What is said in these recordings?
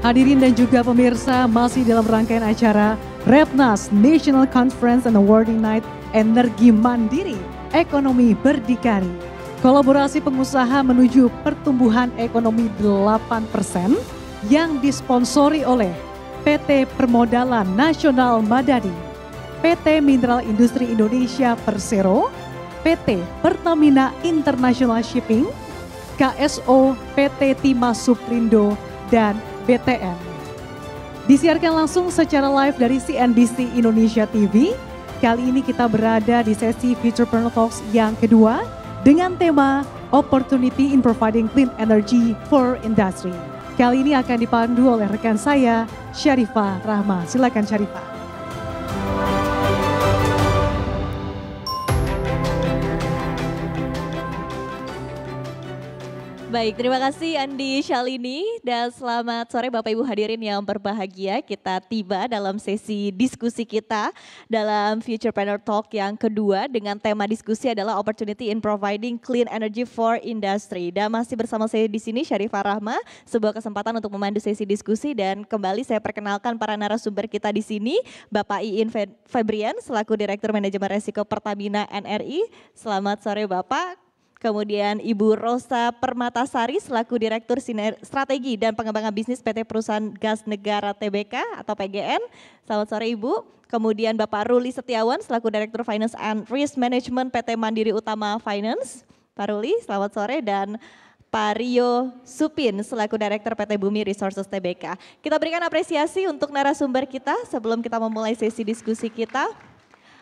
Hadirin dan juga pemirsa masih dalam rangkaian acara Repnas National Conference and Awarding Night Energi Mandiri Ekonomi Berdikari. Kolaborasi pengusaha menuju pertumbuhan ekonomi 8% yang disponsori oleh PT Permodalan Nasional Madani, PT Mineral Industri Indonesia Persero, PT Pertamina International Shipping, KSO PT Timas Suprindo, dan BTN. Disiarkan langsung secara live dari CNBC Indonesia TV. Kali ini kita berada di sesi Futurepreneur Talks yang kedua dengan tema Opportunity in Providing Clean Energy for Industry. Kali ini akan dipandu oleh rekan saya, Syarifah Rahma. Silakan Syarifah. Baik, terima kasih Andi Shalini dan selamat sore Bapak Ibu hadirin yang berbahagia. Kita tiba dalam sesi diskusi kita dalam Future Panel Talk yang kedua dengan tema diskusi adalah Opportunity in Providing Clean Energy for Industry. Dan masih bersama saya di sini Syarifah Rahma, sebuah kesempatan untuk memandu sesi diskusi dan kembali saya perkenalkan para narasumber kita di sini, Bapak Iin Febrian selaku Direktur Manajemen Risiko Pertamina NRI. Selamat sore Bapak kemudian Ibu Rosa Permatasari selaku Direktur Siner Strategi dan Pengembangan Bisnis PT Perusahaan Gas Negara TBK atau PGN. Selamat sore Ibu. Kemudian Bapak Ruli Setiawan selaku Direktur Finance and Risk Management PT Mandiri Utama Finance. Pak Ruli, selamat sore dan Pak Rio Supin selaku Direktur PT Bumi Resources TBK. Kita berikan apresiasi untuk narasumber kita sebelum kita memulai sesi diskusi kita.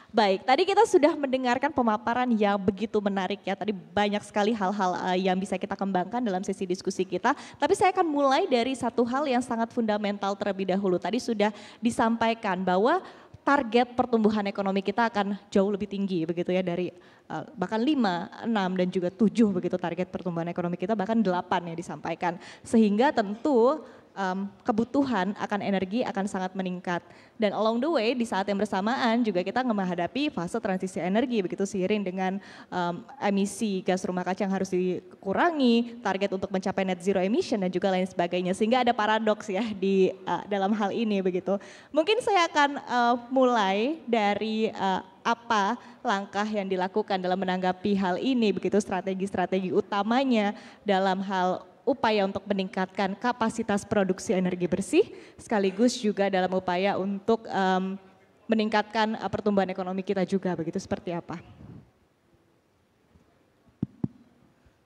Baik, tadi kita sudah mendengarkan pemaparan yang begitu menarik ya. Tadi banyak sekali hal-hal eh, yang bisa kita kembangkan dalam sesi diskusi kita. Tapi saya akan mulai dari satu hal yang sangat fundamental terlebih dahulu. Tadi sudah disampaikan bahwa target pertumbuhan ekonomi kita akan jauh lebih tinggi begitu ya dari eh, bahkan 5, 6 dan juga 7 begitu target pertumbuhan ekonomi kita bahkan 8 ya disampaikan. Sehingga tentu um, kebutuhan akan energi akan sangat meningkat. Dan along the way di saat yang bersamaan juga kita menghadapi fase transisi energi begitu seiring dengan um, emisi gas rumah kaca yang harus dikurangi, target untuk mencapai net zero emission dan juga lain sebagainya. Sehingga ada paradoks ya di uh, dalam hal ini begitu. Mungkin saya akan uh, mulai dari uh, apa langkah yang dilakukan dalam menanggapi hal ini begitu strategi-strategi utamanya dalam hal upaya untuk meningkatkan kapasitas produksi energi bersih, sekaligus juga dalam upaya untuk um, meningkatkan eh, pertumbuhan ekonomi kita juga, begitu seperti apa?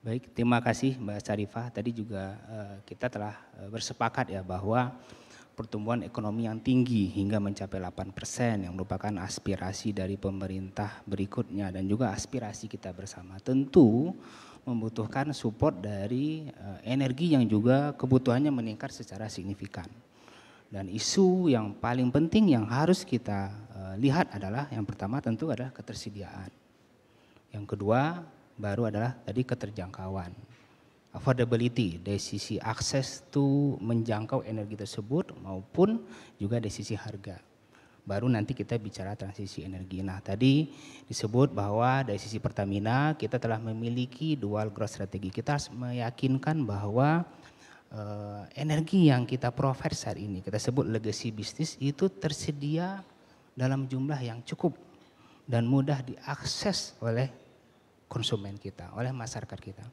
Baik, terima kasih Mbak Sarifah. Tadi juga uh, kita telah eh, bersepakat ya bahwa pertumbuhan ekonomi yang tinggi hingga mencapai 8% yang merupakan aspirasi dari pemerintah berikutnya dan juga aspirasi kita bersama. Tentu membutuhkan support dari uh, energi yang juga kebutuhannya meningkat secara signifikan. Dan isu yang paling penting yang harus kita uh, lihat adalah yang pertama tentu adalah ketersediaan. Yang kedua baru adalah tadi keterjangkauan. Affordability dari sisi akses to menjangkau energi tersebut maupun juga dari sisi harga baru nanti kita bicara transisi energi. Nah, tadi disebut bahwa dari sisi Pertamina kita telah memiliki dual growth strategi. Kita harus meyakinkan bahwa eh, energi yang kita provide saat ini, kita sebut legacy bisnis itu tersedia dalam jumlah yang cukup dan mudah diakses oleh konsumen kita, oleh masyarakat kita.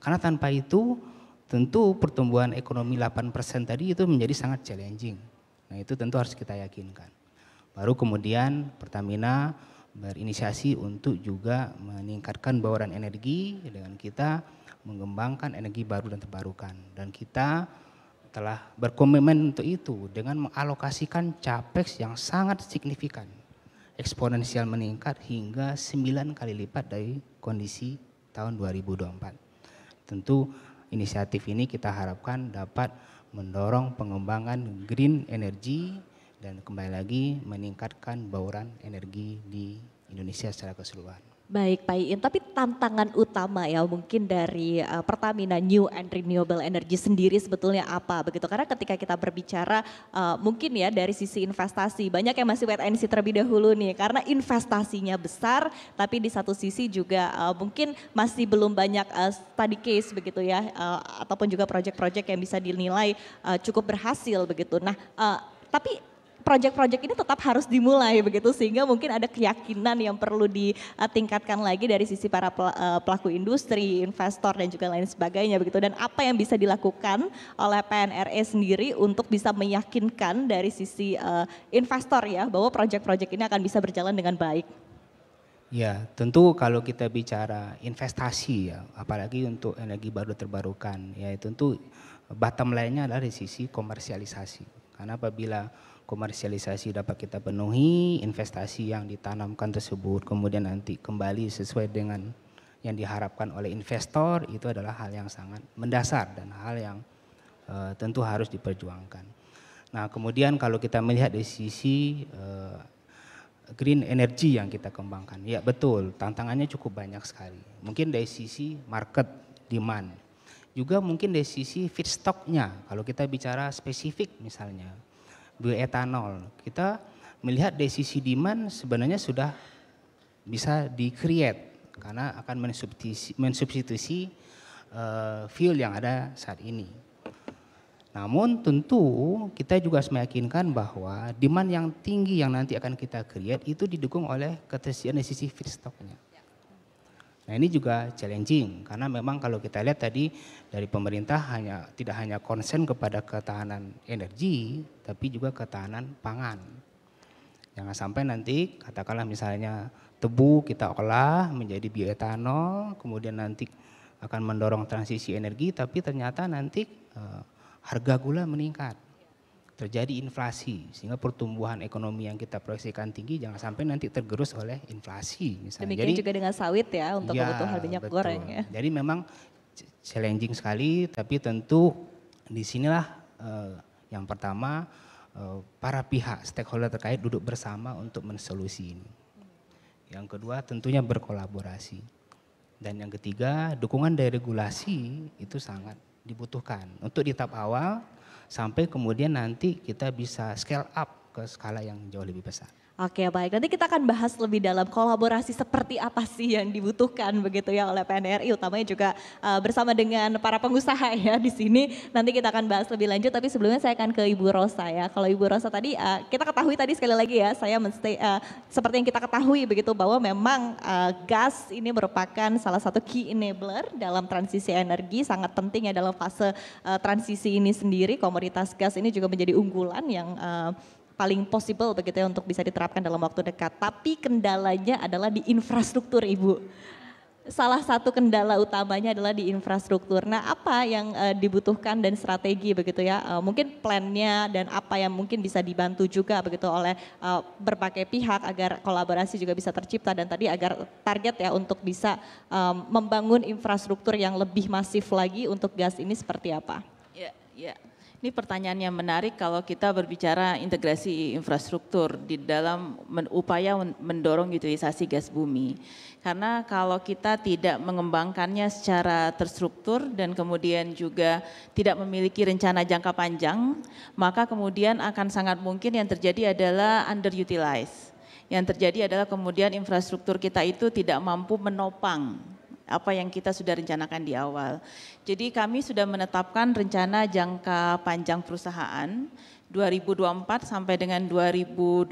Karena tanpa itu tentu pertumbuhan ekonomi 8% tadi itu menjadi sangat challenging. Nah, itu tentu harus kita yakinkan. Baru kemudian Pertamina berinisiasi untuk juga meningkatkan bauran energi dengan kita mengembangkan energi baru dan terbarukan. Dan kita telah berkomitmen untuk itu dengan mengalokasikan capex yang sangat signifikan. Eksponensial meningkat hingga 9 kali lipat dari kondisi tahun 2024. Tentu inisiatif ini kita harapkan dapat mendorong pengembangan green energy dan kembali lagi meningkatkan bauran energi di Indonesia secara keseluruhan. Baik Pak Iin, tapi tantangan utama ya mungkin dari uh, Pertamina New and Renewable Energy sendiri sebetulnya apa begitu? Karena ketika kita berbicara uh, mungkin ya dari sisi investasi banyak yang masih wait and see terlebih dahulu nih karena investasinya besar tapi di satu sisi juga uh, mungkin masih belum banyak uh, study case begitu ya uh, ataupun juga proyek-proyek yang bisa dinilai uh, cukup berhasil begitu. Nah, uh, tapi Proyek-proyek ini tetap harus dimulai begitu sehingga mungkin ada keyakinan yang perlu ditingkatkan lagi dari sisi para eh, pelaku industri, investor dan juga lain sebagainya begitu dan apa yang bisa dilakukan oleh PNRE sendiri untuk bisa meyakinkan dari sisi eh, investor ya bahwa proyek-proyek ini akan bisa berjalan dengan baik. Ya, tentu kalau kita bicara investasi ya, apalagi untuk energi baru terbarukan, ya tentu bottom line-nya adalah di sisi komersialisasi. Karena apabila komersialisasi dapat kita penuhi, investasi yang ditanamkan tersebut kemudian nanti kembali sesuai dengan yang diharapkan oleh investor itu adalah hal yang sangat mendasar dan hal yang e, tentu harus diperjuangkan. Nah, kemudian kalau kita melihat dari sisi e, green energy yang kita kembangkan, ya betul, tantangannya cukup banyak sekali. Mungkin dari sisi market demand, juga mungkin dari sisi feedstocknya. Kalau kita bicara spesifik misalnya, bioetanol. Kita melihat dari sisi demand sebenarnya sudah bisa di-create karena akan mensubstitusi, mensubstitusi uh, fuel yang ada saat ini. Namun tentu kita juga harus meyakinkan bahwa demand yang tinggi yang nanti akan kita create itu didukung oleh ketersediaan dari sisi feedstocknya. Nah ini juga challenging karena memang kalau kita lihat tadi dari pemerintah hanya tidak hanya konsen kepada ketahanan energi tapi juga ketahanan pangan. Jangan sampai nanti katakanlah misalnya tebu kita olah menjadi bioetanol kemudian nanti akan mendorong transisi energi tapi ternyata nanti e, harga gula meningkat terjadi inflasi sehingga pertumbuhan ekonomi yang kita proyeksikan tinggi jangan sampai nanti tergerus oleh inflasi misalnya. Demikian Jadi, juga dengan sawit ya untuk ya, kebutuhan minyak betul. goreng ya. Jadi memang challenging sekali tapi tentu disinilah eh, yang pertama eh, para pihak stakeholder terkait duduk bersama untuk mensolusi ini. Yang kedua tentunya berkolaborasi. Dan yang ketiga dukungan dari regulasi itu sangat dibutuhkan. Untuk di tahap awal sampai kemudian nanti kita bisa scale up ke skala yang jauh lebih besar. Oke baik, nanti kita akan bahas lebih dalam kolaborasi seperti apa sih yang dibutuhkan begitu ya oleh PNRI utamanya juga uh, bersama dengan para pengusaha ya di sini. Nanti kita akan bahas lebih lanjut tapi sebelumnya saya akan ke Ibu Rosa ya. Kalau Ibu Rosa tadi uh, kita ketahui tadi sekali lagi ya saya menstay, uh, seperti yang kita ketahui begitu bahwa memang uh, gas ini merupakan salah satu key enabler dalam transisi energi sangat penting ya dalam fase uh, transisi ini sendiri komoditas gas ini juga menjadi unggulan yang uh, paling possible begitu ya untuk bisa diterapkan dalam waktu dekat. Tapi kendalanya adalah di infrastruktur Ibu. Salah satu kendala utamanya adalah di infrastruktur. Nah apa yang uh, dibutuhkan dan strategi begitu ya, uh, mungkin plannya dan apa yang mungkin bisa dibantu juga begitu oleh uh, berbagai pihak agar kolaborasi juga bisa tercipta dan tadi agar target ya untuk bisa um, membangun infrastruktur yang lebih masif lagi untuk gas ini seperti apa? Ya, yeah, ya. Ini pertanyaan yang menarik kalau kita berbicara integrasi infrastruktur di dalam upaya mendorong utilisasi gas bumi. Karena kalau kita tidak mengembangkannya secara terstruktur dan kemudian juga tidak memiliki rencana jangka panjang, maka kemudian akan sangat mungkin yang terjadi adalah underutilized. Yang terjadi adalah kemudian infrastruktur kita itu tidak mampu menopang apa yang kita sudah rencanakan di awal. Jadi kami sudah menetapkan rencana jangka panjang perusahaan 2024 sampai dengan 2029,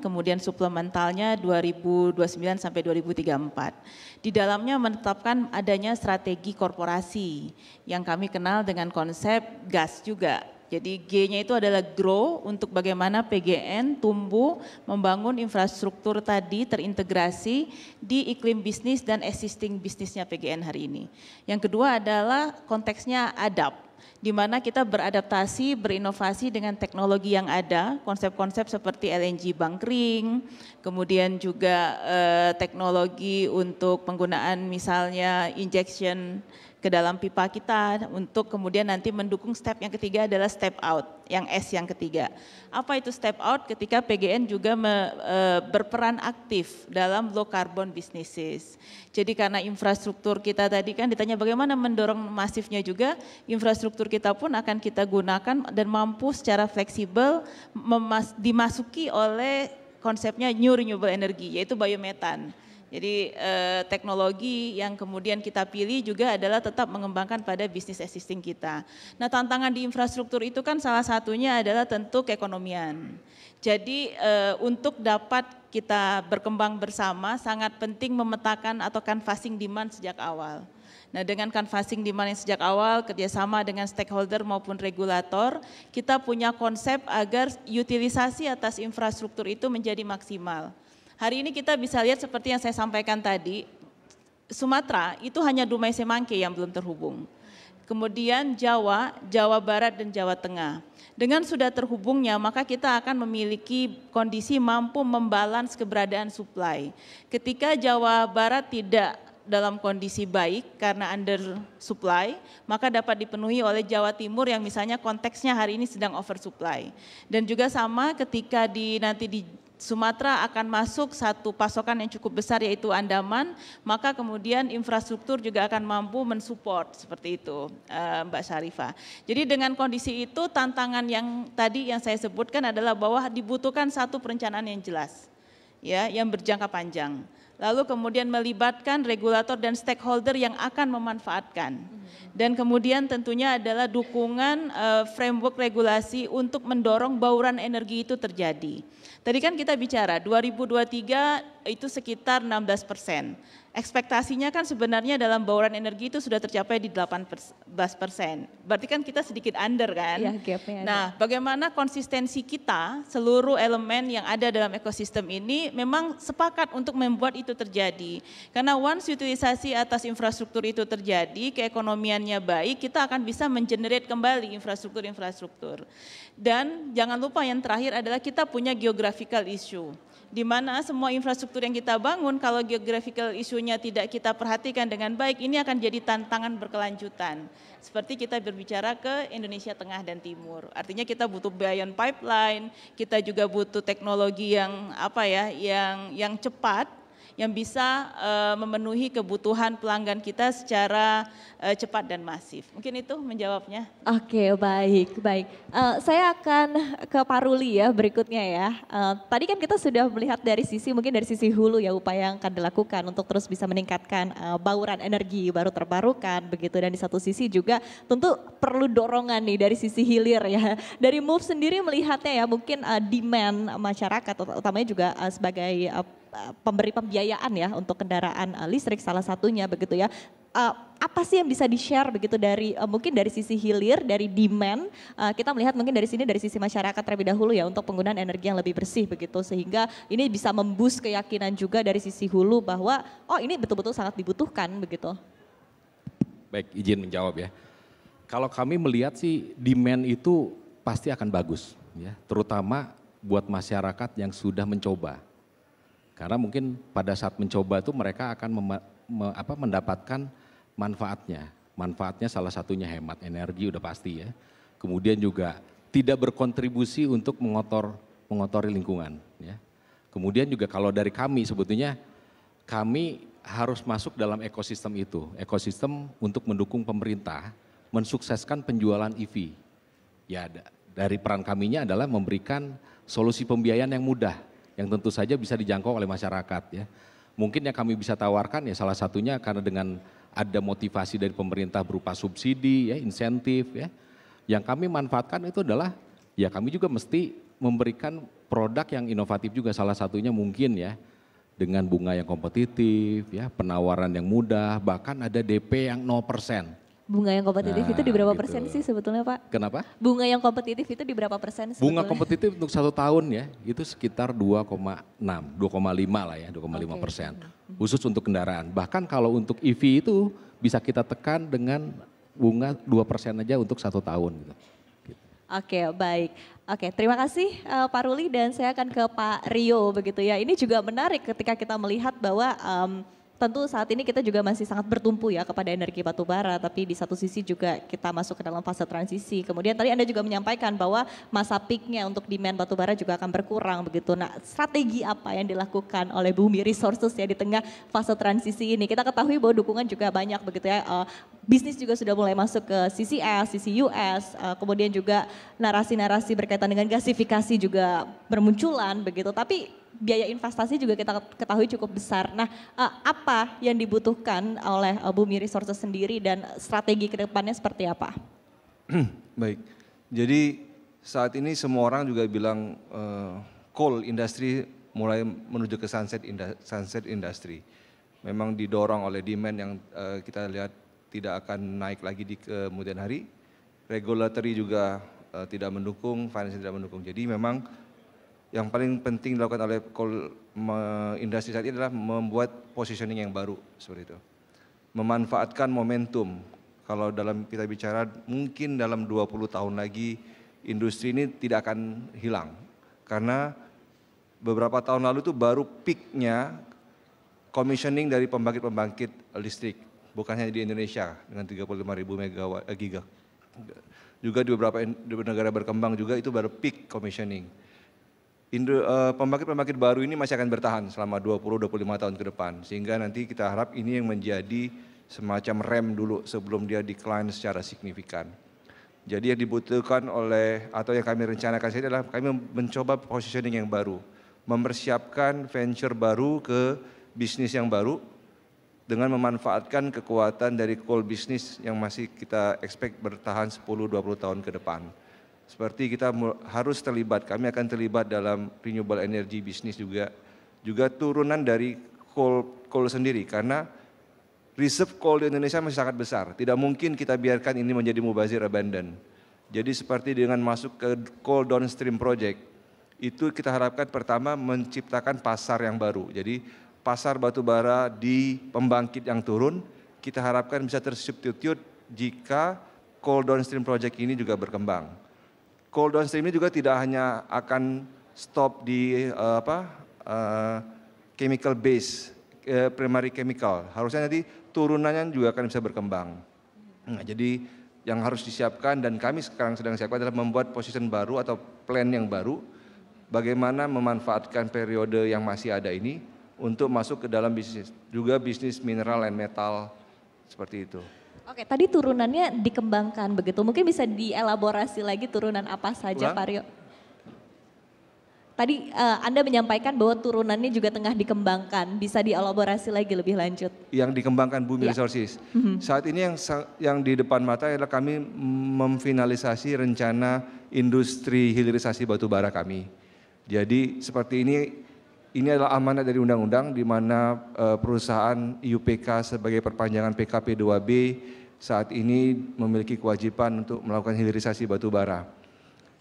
kemudian suplementalnya 2029 sampai 2034. Di dalamnya menetapkan adanya strategi korporasi yang kami kenal dengan konsep GAS juga jadi G-nya itu adalah grow untuk bagaimana PGN tumbuh, membangun infrastruktur tadi terintegrasi di iklim bisnis dan existing bisnisnya PGN hari ini. Yang kedua adalah konteksnya adapt di mana kita beradaptasi, berinovasi dengan teknologi yang ada, konsep-konsep seperti LNG bunkering, kemudian juga eh, teknologi untuk penggunaan misalnya injection ke dalam pipa kita untuk kemudian nanti mendukung step yang ketiga adalah step out, yang S yang ketiga. Apa itu step out ketika PGN juga me, e, berperan aktif dalam low carbon businesses. Jadi karena infrastruktur kita tadi kan ditanya bagaimana mendorong masifnya juga, infrastruktur kita pun akan kita gunakan dan mampu secara fleksibel memas, dimasuki oleh konsepnya new renewable energy yaitu biometan. Jadi eh, teknologi yang kemudian kita pilih juga adalah tetap mengembangkan pada bisnis existing kita. Nah tantangan di infrastruktur itu kan salah satunya adalah tentu keekonomian. Jadi eh, untuk dapat kita berkembang bersama sangat penting memetakan atau canvassing demand sejak awal. Nah, dengan canvassing demand yang sejak awal kerjasama dengan stakeholder maupun regulator, kita punya konsep agar utilisasi atas infrastruktur itu menjadi maksimal. Hari ini kita bisa lihat seperti yang saya sampaikan tadi, Sumatera itu hanya Dumai Semangke yang belum terhubung. Kemudian Jawa, Jawa Barat dan Jawa Tengah. Dengan sudah terhubungnya, maka kita akan memiliki kondisi mampu membalans keberadaan supply. Ketika Jawa Barat tidak dalam kondisi baik karena under supply, maka dapat dipenuhi oleh Jawa Timur yang misalnya konteksnya hari ini sedang oversupply. Dan juga sama ketika di nanti di Sumatera akan masuk satu pasokan yang cukup besar yaitu Andaman, maka kemudian infrastruktur juga akan mampu mensupport seperti itu eh, Mbak Syarifah. Jadi dengan kondisi itu tantangan yang tadi yang saya sebutkan adalah bahwa dibutuhkan satu perencanaan yang jelas ya yang berjangka panjang. Lalu kemudian melibatkan regulator dan stakeholder yang akan memanfaatkan. Dan kemudian tentunya adalah dukungan eh, framework regulasi untuk mendorong bauran energi itu terjadi. Tadi kan kita bicara 2023 itu sekitar 16 persen ekspektasinya kan sebenarnya dalam bauran energi itu sudah tercapai di 18 persen. Berarti kan kita sedikit under kan? Ya, nah, ada. bagaimana konsistensi kita seluruh elemen yang ada dalam ekosistem ini memang sepakat untuk membuat itu terjadi. Karena once utilisasi atas infrastruktur itu terjadi, keekonomiannya baik, kita akan bisa mengenerate kembali infrastruktur-infrastruktur. Dan jangan lupa yang terakhir adalah kita punya geographical issue di mana semua infrastruktur yang kita bangun kalau geographical isunya tidak kita perhatikan dengan baik ini akan jadi tantangan berkelanjutan. Seperti kita berbicara ke Indonesia Tengah dan Timur. Artinya kita butuh bayon pipeline, kita juga butuh teknologi yang apa ya, yang yang cepat yang bisa eh, memenuhi kebutuhan pelanggan kita secara eh, cepat dan masif. Mungkin itu menjawabnya. Oke, okay, baik, baik. Uh, saya akan ke Paruli ya berikutnya ya. Uh, tadi kan kita sudah melihat dari sisi mungkin dari sisi hulu ya upaya yang akan dilakukan untuk terus bisa meningkatkan uh, bauran energi baru terbarukan begitu dan di satu sisi juga tentu perlu dorongan nih dari sisi hilir ya. Dari Move sendiri melihatnya ya mungkin uh, demand masyarakat utamanya juga uh, sebagai uh, Eh, pemberi pembiayaan ya untuk kendaraan eh, listrik salah satunya begitu ya. Uh, apa sih yang bisa di-share begitu dari uh, mungkin dari sisi hilir, dari demand uh, kita melihat mungkin dari sini dari sisi masyarakat terlebih dahulu ya untuk penggunaan energi yang lebih bersih begitu sehingga ini bisa membus keyakinan juga dari sisi hulu bahwa oh ini betul-betul sangat dibutuhkan begitu. Baik, izin menjawab ya. Kalau kami melihat sih demand itu pasti akan bagus ya, terutama buat masyarakat yang sudah mencoba karena mungkin pada saat mencoba itu mereka akan me, apa, mendapatkan manfaatnya. Manfaatnya salah satunya hemat energi udah pasti ya. Kemudian juga tidak berkontribusi untuk mengotor mengotori lingkungan ya. Kemudian juga kalau dari kami sebetulnya kami harus masuk dalam ekosistem itu. Ekosistem untuk mendukung pemerintah mensukseskan penjualan EV. Ya dari peran kaminya adalah memberikan solusi pembiayaan yang mudah yang tentu saja bisa dijangkau oleh masyarakat ya. Mungkin yang kami bisa tawarkan ya salah satunya karena dengan ada motivasi dari pemerintah berupa subsidi ya, insentif ya. Yang kami manfaatkan itu adalah ya kami juga mesti memberikan produk yang inovatif juga salah satunya mungkin ya dengan bunga yang kompetitif ya, penawaran yang mudah, bahkan ada DP yang 0%. Bunga yang kompetitif nah, itu di nah, berapa gitu. persen sih sebetulnya Pak? Kenapa? Bunga yang kompetitif itu di berapa persen sebetulnya? Bunga kompetitif untuk satu tahun ya, itu sekitar 2,6, 2,5 lah ya, 2,5 okay. persen. Khusus untuk kendaraan. Bahkan kalau untuk EV itu bisa kita tekan dengan bunga 2 persen aja untuk satu tahun. Gitu. Oke, okay, baik. Oke, okay, terima kasih uh, Pak Ruli dan saya akan ke Pak Rio begitu ya. Ini juga menarik ketika kita melihat bahwa um, tentu saat ini kita juga masih sangat bertumpu ya kepada energi batubara, tapi di satu sisi juga kita masuk ke dalam fase transisi. Kemudian tadi Anda juga menyampaikan bahwa masa peaknya untuk demand batubara juga akan berkurang begitu. Nah strategi apa yang dilakukan oleh Bumi Resources ya di tengah fase transisi ini? Kita ketahui bahwa dukungan juga banyak begitu ya, uh, bisnis juga sudah mulai masuk ke CCS, CCUS, uh, eh, kemudian juga narasi-narasi berkaitan dengan gasifikasi juga bermunculan begitu. Tapi biaya investasi juga kita ketahui cukup besar. Nah, eh, apa yang dibutuhkan oleh eh, Bumi Resources sendiri dan strategi kedepannya seperti apa? Baik. Jadi saat ini semua orang juga bilang uh, coal industry mulai menuju ke sunset sunset industry. Memang didorong oleh demand yang uh, kita lihat tidak akan naik lagi di kemudian hari. Regulatory juga uh, tidak mendukung, finance tidak mendukung. Jadi memang yang paling penting dilakukan oleh industri saat ini adalah membuat positioning yang baru seperti itu. Memanfaatkan momentum. Kalau dalam kita bicara mungkin dalam 20 tahun lagi industri ini tidak akan hilang. Karena beberapa tahun lalu itu baru peaknya commissioning dari pembangkit-pembangkit listrik. Bukan hanya di Indonesia dengan 35 ribu megawatt, eh, giga. Juga di beberapa negara berkembang juga itu baru peak commissioning Eh, pembangkit-pembangkit baru ini masih akan bertahan selama 20-25 tahun ke depan. Sehingga nanti kita harap ini yang menjadi semacam rem dulu sebelum dia decline secara signifikan. Jadi yang dibutuhkan oleh atau yang kami rencanakan saya adalah kami mencoba positioning yang baru. Mempersiapkan venture baru ke bisnis yang baru dengan memanfaatkan kekuatan dari coal bisnis yang masih kita expect bertahan 10-20 tahun ke depan. Seperti kita harus terlibat, kami akan terlibat dalam renewable energy bisnis juga. Juga turunan dari coal, coal sendiri karena reserve coal di Indonesia masih sangat besar. Tidak mungkin kita biarkan ini menjadi mubazir abandon. Jadi seperti dengan masuk ke coal downstream project, itu kita harapkan pertama menciptakan pasar yang baru. Jadi pasar batubara di pembangkit yang turun, kita harapkan bisa tersubstitute jika coal downstream project ini juga berkembang cold downstream ini juga tidak hanya akan stop di uh, apa uh, chemical base uh, primary chemical. Harusnya nanti turunannya juga akan bisa berkembang. Nah, jadi yang harus disiapkan dan kami sekarang sedang siapkan adalah membuat position baru atau plan yang baru bagaimana memanfaatkan periode yang masih ada ini untuk masuk ke dalam bisnis juga bisnis mineral dan metal seperti itu. Oke, tadi turunannya dikembangkan begitu. Mungkin bisa dielaborasi lagi turunan apa saja, Pak Rio? Tadi uh, Anda menyampaikan bahwa turunannya juga tengah dikembangkan, bisa dielaborasi lagi lebih lanjut. Yang dikembangkan Bumi ya. Resources. Mm-hmm. Saat ini yang yang di depan mata adalah kami memfinalisasi rencana industri hilirisasi batubara kami. Jadi seperti ini ini adalah amanat dari undang-undang di mana uh, perusahaan IUPK sebagai perpanjangan PKP 2B saat ini memiliki kewajiban untuk melakukan hilirisasi batu bara.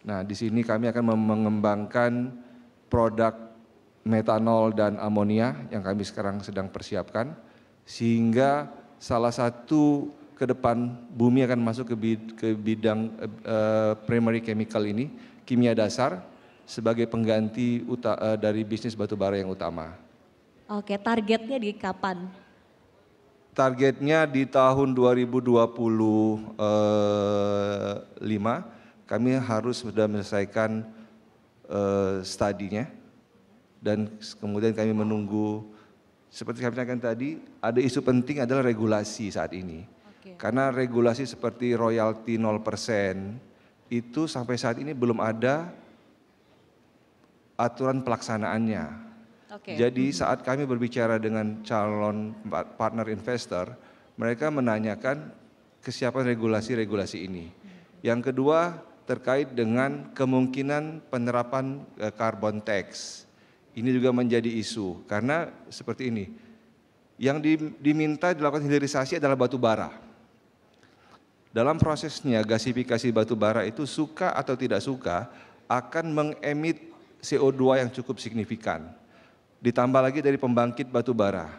Nah, di sini kami akan mengembangkan produk metanol dan amonia yang kami sekarang sedang persiapkan sehingga salah satu ke depan bumi akan masuk ke, bidang uh, primary chemical ini, kimia dasar sebagai pengganti eh, dari bisnis batubara yang utama. Oke, targetnya di kapan? Targetnya di tahun 2025 eh, kami harus sudah menyelesaikan eh, studinya dan kemudian kami menunggu seperti kami sampaikan tadi ada isu penting adalah regulasi saat ini. Oke. Karena regulasi seperti royalti 0% itu sampai saat ini belum ada aturan pelaksanaannya. Okay. Jadi saat kami berbicara dengan calon partner investor, mereka menanyakan kesiapan regulasi-regulasi ini. Yang kedua terkait dengan kemungkinan penerapan e, carbon tax. Ini juga menjadi isu karena seperti ini. Yang diminta dilakukan hilirisasi adalah batu bara. Dalam prosesnya gasifikasi batu bara itu suka atau tidak suka akan mengemit CO2 yang cukup signifikan. Ditambah lagi dari pembangkit batu bara.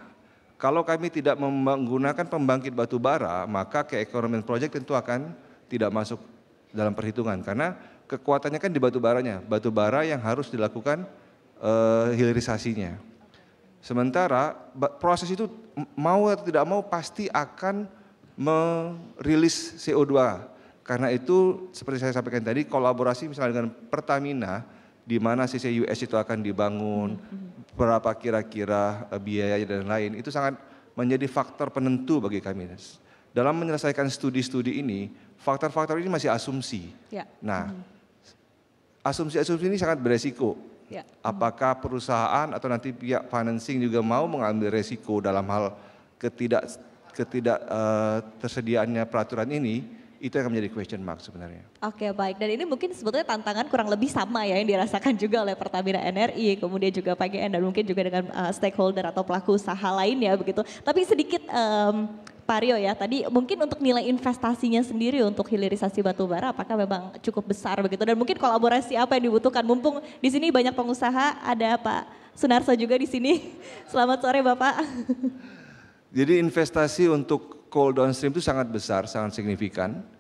Kalau kami tidak menggunakan pembangkit batu bara, maka keekonomian proyek tentu akan tidak masuk dalam perhitungan karena kekuatannya kan di batu baranya, batu bara yang harus dilakukan uh, hilirisasinya. Sementara proses itu mau atau tidak mau pasti akan merilis CO2. Karena itu seperti saya sampaikan tadi kolaborasi misalnya dengan Pertamina di mana CCUS itu akan dibangun, hmm, hmm, hmm. berapa kira-kira eh, biaya dan lain. Itu sangat menjadi faktor penentu bagi kami. Dalam menyelesaikan studi-studi ini, faktor-faktor ini masih asumsi. Ya. Nah, asumsi-asumsi ini sangat beresiko. Ya. Apakah perusahaan atau nanti pihak financing juga mau mengambil resiko dalam hal ketidak ketidak uh, eh, tersediaannya peraturan ini? Itu yang menjadi question mark sebenarnya. Oke okay, baik, dan ini mungkin sebetulnya tantangan kurang lebih sama ya yang dirasakan juga oleh Pertamina NRI, kemudian juga PGN dan mungkin juga dengan uh, stakeholder atau pelaku usaha lain ya begitu. Tapi sedikit um, Pak Rio ya, tadi mungkin untuk nilai investasinya sendiri untuk hilirisasi batubara apakah memang cukup besar begitu dan mungkin kolaborasi apa yang dibutuhkan mumpung di sini banyak pengusaha ada Pak Sunarso juga di sini. Selamat sore Bapak. Jadi investasi untuk coal downstream itu sangat besar, sangat signifikan.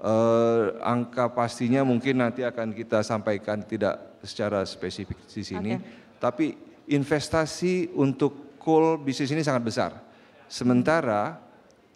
Uh, angka pastinya mungkin nanti akan kita sampaikan tidak secara spesifik di sini. Okay. Tapi investasi untuk coal bisnis ini sangat besar. Sementara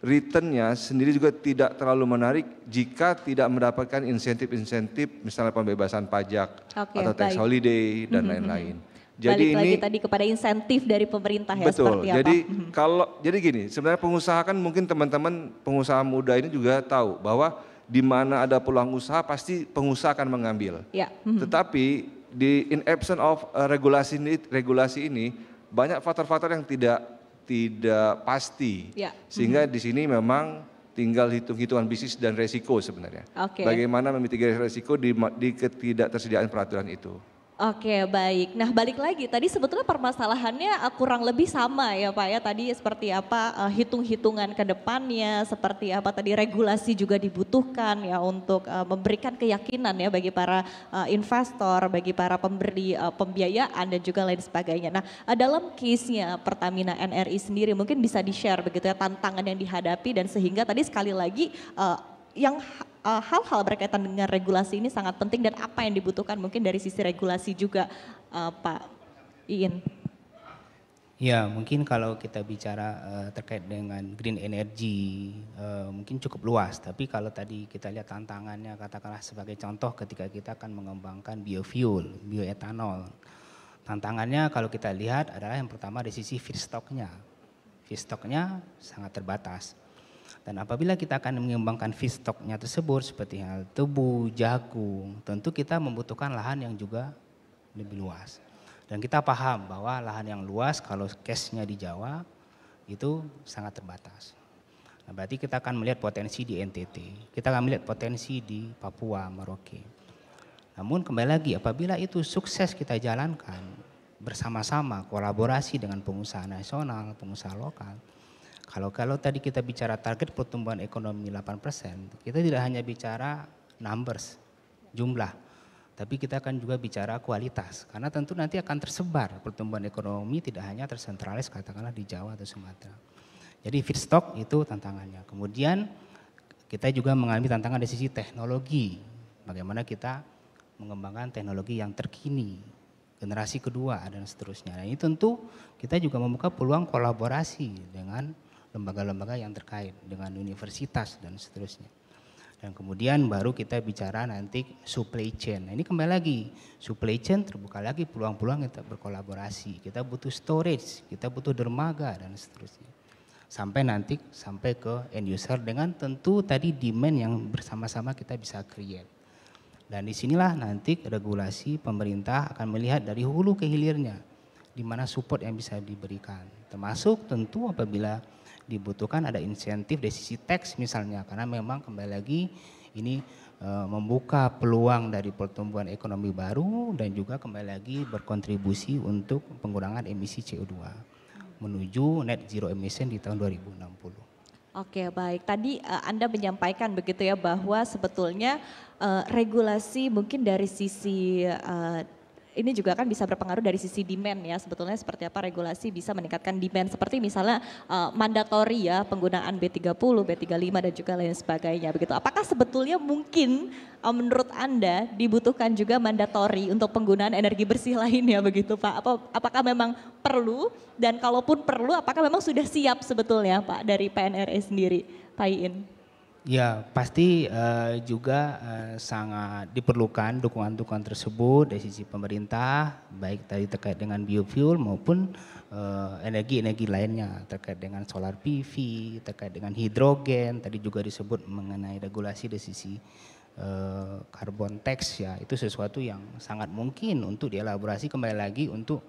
returnnya sendiri juga tidak terlalu menarik jika tidak mendapatkan insentif-insentif misalnya pembebasan pajak okay, atau tax baik. holiday dan mhm, lain-lain. Mm -hmm. Jadi Balik ini lagi tadi kepada insentif dari pemerintah ya betul, seperti apa. Jadi mhm. kalau jadi gini, sebenarnya pengusaha kan mungkin teman-teman pengusaha muda ini juga tahu bahwa di mana ada peluang usaha pasti pengusaha akan mengambil. Ya. Mhm. Tetapi di in absence of eh, regulasi ini, regulasi ini banyak faktor-faktor yang tidak tidak pasti. Ya. Sehingga mm-hmm. di sini memang tinggal hitung-hitungan bisnis dan resiko sebenarnya. Okay. Bagaimana memitigasi resiko di, di ketidaktersediaan peraturan itu. Oke baik, nah balik lagi tadi sebetulnya permasalahannya eh, kurang lebih sama ya Pak ya tadi seperti apa uh, hitung-hitungan ke depannya, seperti apa tadi regulasi juga dibutuhkan ya untuk uh, memberikan keyakinan ya bagi para uh, investor, bagi para pemberi uh, pembiayaan dan juga lain sebagainya. Nah dalam case-nya Pertamina NRI sendiri mungkin bisa di-share begitu ya tantangan yang dihadapi dan sehingga tadi sekali lagi uh, yang Eh, hal-hal uh, berkaitan dengan regulasi ini sangat penting dan apa yang dibutuhkan mungkin dari sisi regulasi juga uh, Pak Iin. Ya, mungkin kalau kita bicara uh, terkait dengan green energy, uh, mungkin cukup luas. Tapi kalau tadi kita lihat tantangannya, katakanlah sebagai contoh ketika kita akan mengembangkan biofuel, bioetanol. Tantangannya kalau kita lihat adalah yang pertama dari sisi feedstocknya. Feedstocknya sangat terbatas. Dan apabila kita akan mengembangkan feedstocknya tersebut seperti hal tebu, jagung, tentu kita membutuhkan lahan yang juga lebih luas. Dan kita paham bahwa lahan yang luas kalau cashnya di Jawa itu sangat terbatas. Nah, berarti kita akan melihat potensi di NTT, kita akan melihat potensi di Papua, Merauke. Namun kembali lagi apabila itu sukses kita jalankan bersama-sama kolaborasi dengan pengusaha nasional, pengusaha lokal, kalau kalau tadi kita bicara target pertumbuhan ekonomi 8%, kita tidak hanya bicara numbers, jumlah, tapi kita akan juga bicara kualitas karena tentu nanti akan tersebar pertumbuhan ekonomi tidak hanya tersentralis katakanlah di Jawa atau Sumatera. Jadi feedstock itu tantangannya. Kemudian kita juga mengalami tantangan dari sisi teknologi. Bagaimana kita mengembangkan teknologi yang terkini, generasi kedua dan seterusnya. Nah, ini tentu kita juga membuka peluang kolaborasi dengan lembaga-lembaga yang terkait dengan universitas dan seterusnya. Dan kemudian baru kita bicara nanti supply chain. Nah, ini kembali lagi supply chain terbuka lagi peluang-peluang kita berkolaborasi. Kita butuh storage, kita butuh dermaga dan seterusnya. Sampai nanti sampai ke end user dengan tentu tadi demand yang bersama-sama kita bisa create. Dan disinilah nanti regulasi pemerintah akan melihat dari hulu ke hilirnya, di mana support yang bisa diberikan. Termasuk tentu apabila dibutuhkan ada insentif dari sisi teks misalnya karena memang kembali lagi ini e, membuka peluang dari pertumbuhan ekonomi baru dan juga kembali lagi berkontribusi untuk pengurangan emisi CO2 menuju net zero emission di tahun 2060. Oke, baik. Tadi uh, Anda menyampaikan begitu ya bahwa sebetulnya uh, regulasi mungkin dari sisi uh, ini juga kan bisa berpengaruh dari sisi demand ya sebetulnya seperti apa regulasi bisa meningkatkan demand seperti misalnya uh, mandatory ya penggunaan B30, B35 dan juga lain sebagainya begitu. Apakah sebetulnya mungkin uh, menurut Anda dibutuhkan juga mandatori untuk penggunaan energi bersih lainnya begitu Pak? Apa apakah memang perlu dan kalaupun perlu apakah memang sudah siap sebetulnya Pak dari PNRE sendiri? Pak Iin. Ya pasti uh, juga uh, sangat diperlukan dukungan-dukungan tersebut dari sisi pemerintah, baik tadi terkait dengan biofuel maupun eh, energi-energi uh, lainnya terkait dengan solar PV, terkait dengan hidrogen, tadi juga disebut mengenai regulasi dari sisi karbon tax ya itu sesuatu yang sangat mungkin untuk dielaborasi kembali lagi untuk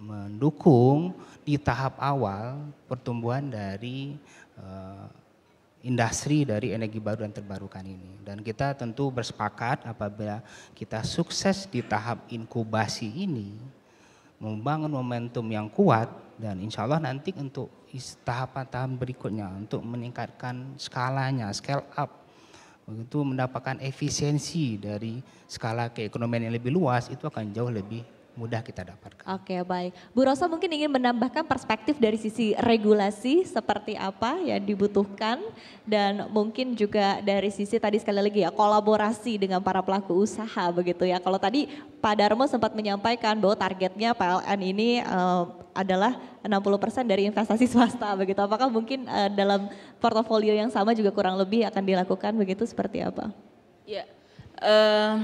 mendukung di tahap awal pertumbuhan dari uh, industri dari energi baru dan terbarukan ini. Dan kita tentu bersepakat apabila kita sukses di tahap inkubasi ini, membangun momentum yang kuat dan insya Allah nanti untuk tahapan-tahapan berikutnya untuk meningkatkan skalanya, scale up, begitu mendapatkan efisiensi dari skala keekonomian yang lebih luas itu akan jauh lebih mudah kita dapatkan. Oke okay, baik, Bu Rosa mungkin ingin menambahkan perspektif dari sisi regulasi seperti apa yang dibutuhkan dan mungkin juga dari sisi tadi sekali lagi ya kolaborasi dengan para pelaku usaha begitu ya. Kalau tadi Pak Darmo sempat menyampaikan bahwa targetnya PLN ini uh, adalah 60% dari investasi swasta begitu. Apakah mungkin uh, dalam portofolio yang sama juga kurang lebih akan dilakukan begitu seperti apa? Ya. Yeah. Uh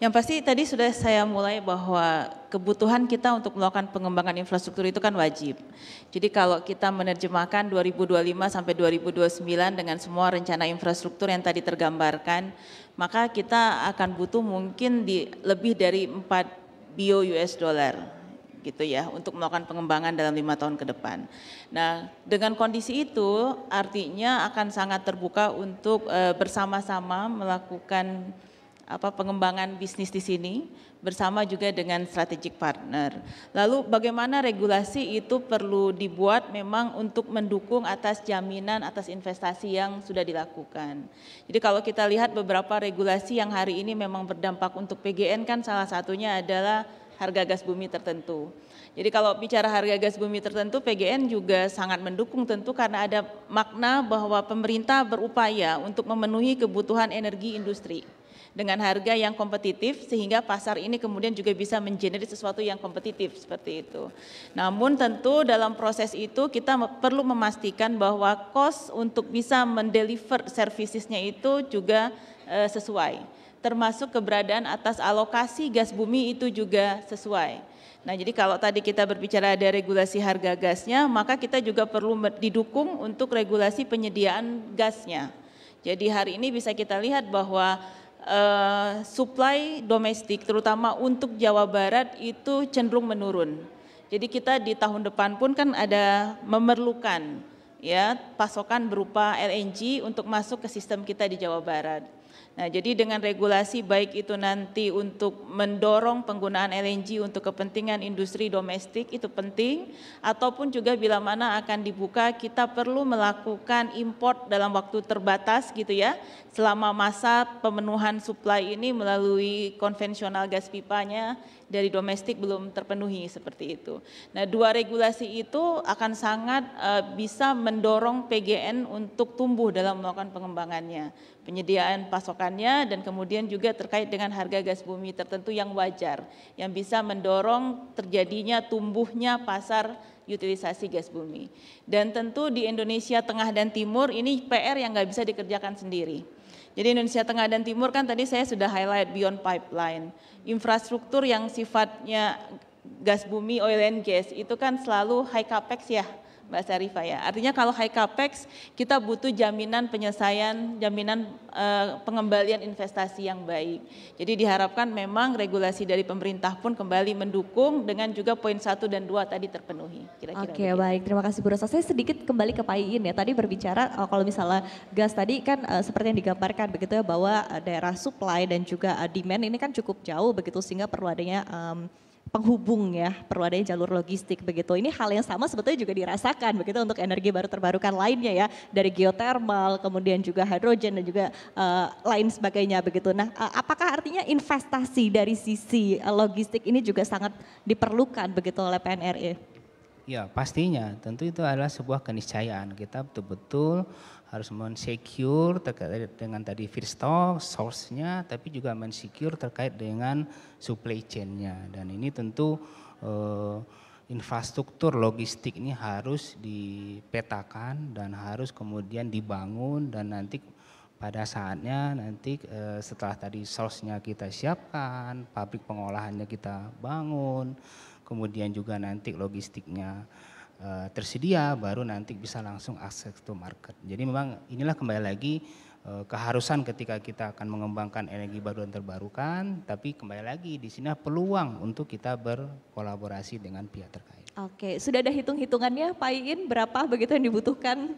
yang pasti tadi sudah saya mulai bahwa kebutuhan kita untuk melakukan pengembangan infrastruktur itu kan wajib. Jadi kalau kita menerjemahkan 2025 sampai 2029 dengan semua rencana infrastruktur yang tadi tergambarkan, maka kita akan butuh mungkin di lebih dari 4 bio US dollar gitu ya untuk melakukan pengembangan dalam lima tahun ke depan. Nah dengan kondisi itu artinya akan sangat terbuka untuk eh, bersama-sama melakukan apa pengembangan bisnis di sini bersama juga dengan strategic partner. Lalu bagaimana regulasi itu perlu dibuat memang untuk mendukung atas jaminan atas investasi yang sudah dilakukan. Jadi kalau kita lihat beberapa regulasi yang hari ini memang berdampak untuk PGN kan salah satunya adalah harga gas bumi tertentu. Jadi kalau bicara harga gas bumi tertentu PGN juga sangat mendukung tentu karena ada makna bahwa pemerintah berupaya untuk memenuhi kebutuhan energi industri dengan harga yang kompetitif sehingga pasar ini kemudian juga bisa mengenerate sesuatu yang kompetitif seperti itu. Namun tentu dalam proses itu kita perlu memastikan bahwa cost untuk bisa mendeliver servicesnya itu juga eh, sesuai termasuk keberadaan atas alokasi gas bumi itu juga sesuai. Nah, jadi kalau tadi kita berbicara ada regulasi harga gasnya, maka kita juga perlu didukung untuk regulasi penyediaan gasnya. Jadi hari ini bisa kita lihat bahwa uh, supply domestik terutama untuk Jawa Barat itu cenderung menurun. Jadi kita di tahun depan pun kan ada memerlukan ya pasokan berupa LNG untuk masuk ke sistem kita di Jawa Barat. Nah, jadi dengan regulasi baik itu nanti untuk mendorong penggunaan LNG untuk kepentingan industri domestik itu penting ataupun juga bila mana akan dibuka kita perlu melakukan import dalam waktu terbatas gitu ya selama masa pemenuhan supply ini melalui konvensional gas pipanya dari domestik belum terpenuhi seperti itu. Nah, dua regulasi itu akan sangat uh, bisa mendorong PGN untuk tumbuh dalam melakukan pengembangannya, penyediaan pasokannya dan kemudian juga terkait dengan harga gas bumi tertentu yang wajar yang bisa mendorong terjadinya tumbuhnya pasar utilisasi gas bumi. Dan tentu di Indonesia tengah dan timur ini PR yang nggak bisa dikerjakan sendiri jadi Indonesia Tengah dan Timur kan tadi saya sudah highlight beyond pipeline. Infrastruktur yang sifatnya gas bumi, oil and gas itu kan selalu high capex ya Mbak Sarifa ya. Artinya kalau high capex kita butuh jaminan penyelesaian, jaminan e, pengembalian investasi yang baik. Jadi diharapkan memang regulasi dari pemerintah pun kembali mendukung dengan juga poin satu dan dua tadi terpenuhi. Kira-kira Oke begini. baik, terima kasih Bu Rosa. Saya sedikit kembali ke Pak Iin ya. Tadi berbicara eh, kalau misalnya gas tadi kan e, seperti yang digambarkan begitu ya bahwa daerah supply dan juga demand ini kan cukup jauh begitu sehingga perlu adanya um, penghubung ya, perlu adanya jalur logistik begitu. Ini hal yang sama sebetulnya juga dirasakan begitu untuk energi baru terbarukan lainnya ya, dari geothermal kemudian juga hidrogen dan juga uh, lain sebagainya begitu. Nah, uh, apakah artinya investasi dari sisi uh, logistik ini juga sangat diperlukan begitu oleh PNRI? Ya, pastinya. Tentu itu adalah sebuah keniscayaan. Kita betul-betul harus mensecure terkait dengan tadi feedstock, source-nya, tapi juga mensecure terkait dengan supply chain-nya. Dan ini tentu eh, infrastruktur logistik ini harus dipetakan dan harus kemudian dibangun dan nanti pada saatnya nanti eh, setelah tadi source-nya kita siapkan, pabrik pengolahannya kita bangun, kemudian juga nanti logistiknya Eh, tersedia baru nanti bisa langsung akses to market. Jadi memang inilah kembali lagi eh, keharusan ketika kita akan mengembangkan energi baru dan terbarukan, tapi kembali lagi di sini peluang untuk kita berkolaborasi dengan pihak terkait. Oke, sudah ada hitung-hitungannya Pak Iin berapa begitu yang dibutuhkan?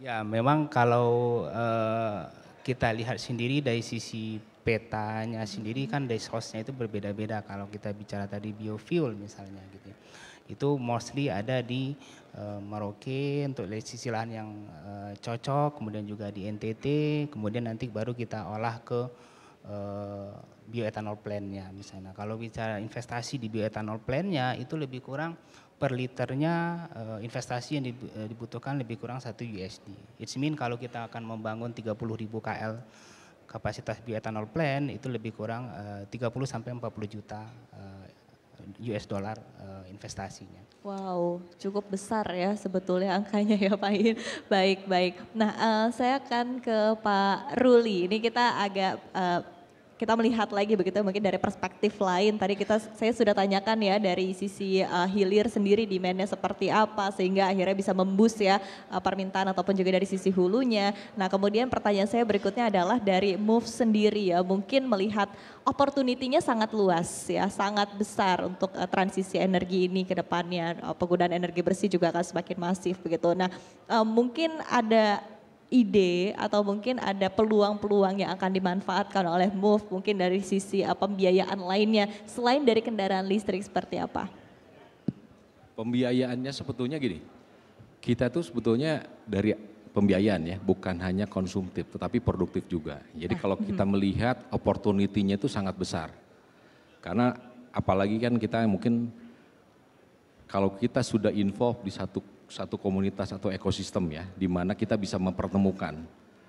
Ya, memang kalau uh, kita lihat sendiri dari sisi petanya sendiri kan source nya itu berbeda-beda kalau kita bicara tadi biofuel misalnya gitu ya itu mostly ada di uh, Merauke untuk dari sisi lahan yang uh, cocok, kemudian juga di NTT, kemudian nanti baru kita olah ke uh, eh, bioetanol plannya misalnya. Kalau bicara investasi di bioetanol plannya itu lebih kurang per liternya uh, investasi yang dibutuhkan lebih kurang 1 USD. It's mean kalau kita akan membangun 30.000 KL kapasitas bioetanol plan itu lebih kurang uh, 30 sampai 40 juta uh, US dollar uh, investasinya. Wow, cukup besar ya sebetulnya angkanya ya Pak Ir. Baik, baik. Nah, uh, saya akan ke Pak Ruli. Ini kita agak uh, kita melihat lagi begitu mungkin dari perspektif lain. Tadi kita saya sudah tanyakan ya dari sisi uh, hilir sendiri demandnya seperti apa sehingga akhirnya bisa membus ya uh, permintaan ataupun juga dari sisi hulunya. Nah kemudian pertanyaan saya berikutnya adalah dari move sendiri ya mungkin melihat opportunity-nya sangat luas ya sangat besar untuk uh, transisi energi ini ke depannya uh, penggunaan energi bersih juga akan semakin masif begitu. Nah uh, mungkin ada ide atau mungkin ada peluang-peluang yang akan dimanfaatkan oleh Move mungkin dari sisi pembiayaan lainnya selain dari kendaraan listrik seperti apa? Pembiayaannya sebetulnya gini, kita tuh sebetulnya dari pembiayaan ya, bukan hanya konsumtif tetapi produktif juga. Jadi ah, kalau kita hmm. melihat opportunity-nya itu sangat besar. Karena apalagi kan kita mungkin kalau kita sudah involve di satu satu komunitas atau ekosistem ya, di mana kita bisa mempertemukan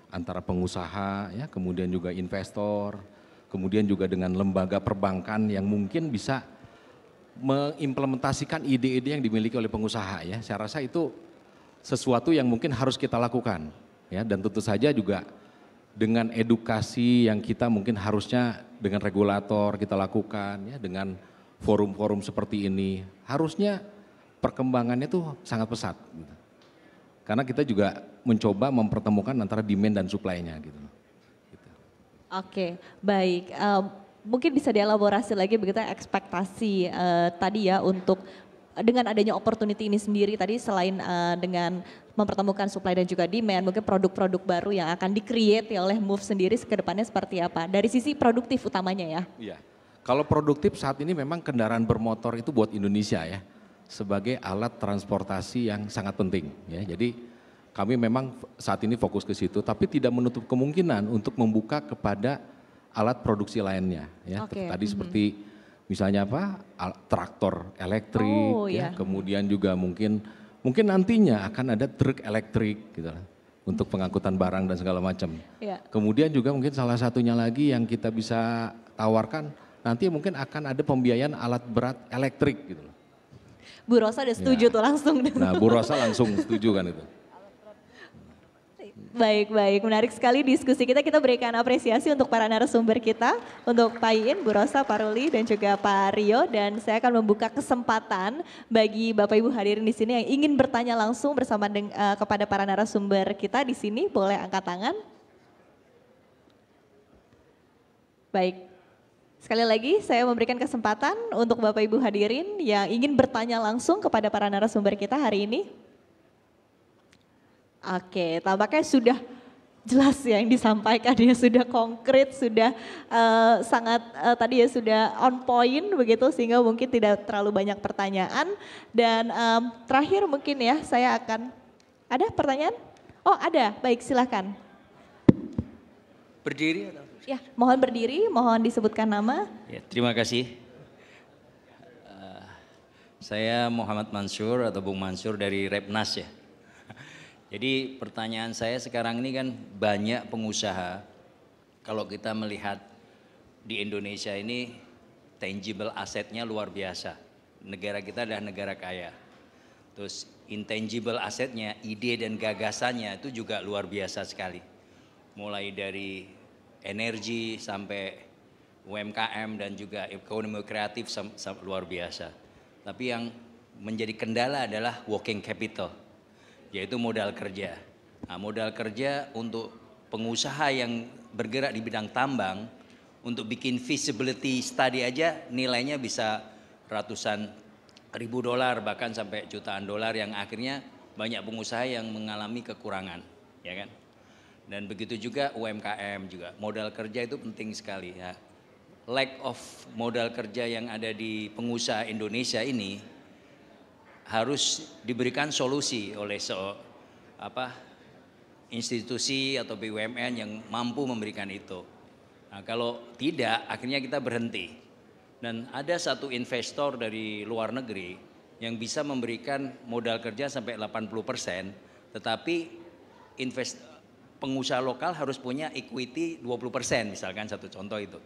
antara pengusaha ya, kemudian juga investor, kemudian juga dengan lembaga perbankan yang mungkin bisa mengimplementasikan ide-ide yang dimiliki oleh pengusaha ya. Saya rasa itu sesuatu yang mungkin harus kita lakukan ya dan tentu saja juga dengan edukasi yang kita mungkin harusnya dengan regulator kita lakukan ya dengan forum-forum seperti ini harusnya perkembangannya tuh sangat pesat. Gitu. Karena kita juga mencoba mempertemukan antara demand dan supply-nya gitu. gitu. Oke, baik. Uh, mungkin bisa dielaborasi lagi begitu ya ekspektasi uh, tadi ya untuk dengan adanya opportunity ini sendiri tadi selain uh, dengan mempertemukan supply dan juga demand, mungkin produk-produk baru yang akan dikreate ya oleh Move sendiri ke depannya seperti apa? Dari sisi produktif utamanya ya. Iya. Kalau produktif saat ini memang kendaraan bermotor itu buat Indonesia ya sebagai alat transportasi yang sangat penting. Ya, jadi kami memang saat ini fokus ke situ, tapi tidak menutup kemungkinan untuk membuka kepada alat produksi lainnya. Ya, okay. tadi mm-hmm. seperti misalnya apa traktor elektrik, oh, ya, yeah. kemudian juga mungkin mungkin nantinya akan ada truk elektrik gitu lah untuk pengangkutan barang dan segala macam. Yeah. Kemudian juga mungkin salah satunya lagi yang kita bisa tawarkan nanti mungkin akan ada pembiayaan alat berat elektrik gitu loh. Bu Rosa udah setuju ya. tuh langsung. Nah Bu Rosa langsung setuju kan itu. Baik, baik. Menarik sekali diskusi kita. Kita berikan apresiasi untuk para narasumber kita, untuk Pak Iin, Bu Rosa, Pak Ruli, dan juga Pak Rio. Dan saya akan membuka kesempatan bagi Bapak Ibu hadirin di sini yang ingin bertanya langsung bersama dengan, uh, eh, kepada para narasumber kita di sini. Boleh angkat tangan. Baik, Sekali lagi saya memberikan kesempatan untuk Bapak Ibu hadirin yang ingin bertanya langsung kepada para narasumber kita hari ini. Oke, tampaknya sudah jelas ya yang disampaikan ya sudah konkret sudah uh, sangat uh, tadi ya sudah on point begitu sehingga mungkin tidak terlalu banyak pertanyaan dan um, terakhir mungkin ya saya akan ada pertanyaan oh ada baik silakan. berdiri atau Ya, mohon berdiri, mohon disebutkan nama. Ya, terima kasih. Uh, saya Muhammad Mansur atau Bung Mansur dari Repnas ya. Jadi pertanyaan saya sekarang ini kan banyak pengusaha kalau kita melihat di Indonesia ini tangible asetnya luar biasa. Negara kita adalah negara kaya. Terus intangible asetnya, ide dan gagasannya itu juga luar biasa sekali. Mulai dari energi sampai UMKM dan juga ekonomi kreatif luar biasa. Tapi yang menjadi kendala adalah working capital, yaitu modal kerja. Nah, modal kerja untuk pengusaha yang bergerak di bidang tambang untuk bikin feasibility study aja nilainya bisa ratusan ribu dolar bahkan sampai jutaan dolar yang akhirnya banyak pengusaha yang mengalami kekurangan, ya kan? Dan begitu juga UMKM juga. Modal kerja itu penting sekali ya. Lack of modal kerja yang ada di pengusaha Indonesia ini harus diberikan solusi oleh so, apa institusi atau BUMN yang mampu memberikan itu. Nah, kalau tidak akhirnya kita berhenti. Dan ada satu investor dari luar negeri yang bisa memberikan modal kerja sampai 80 persen, tetapi invest, pengusaha lokal harus punya equity 20% misalkan satu contoh itu.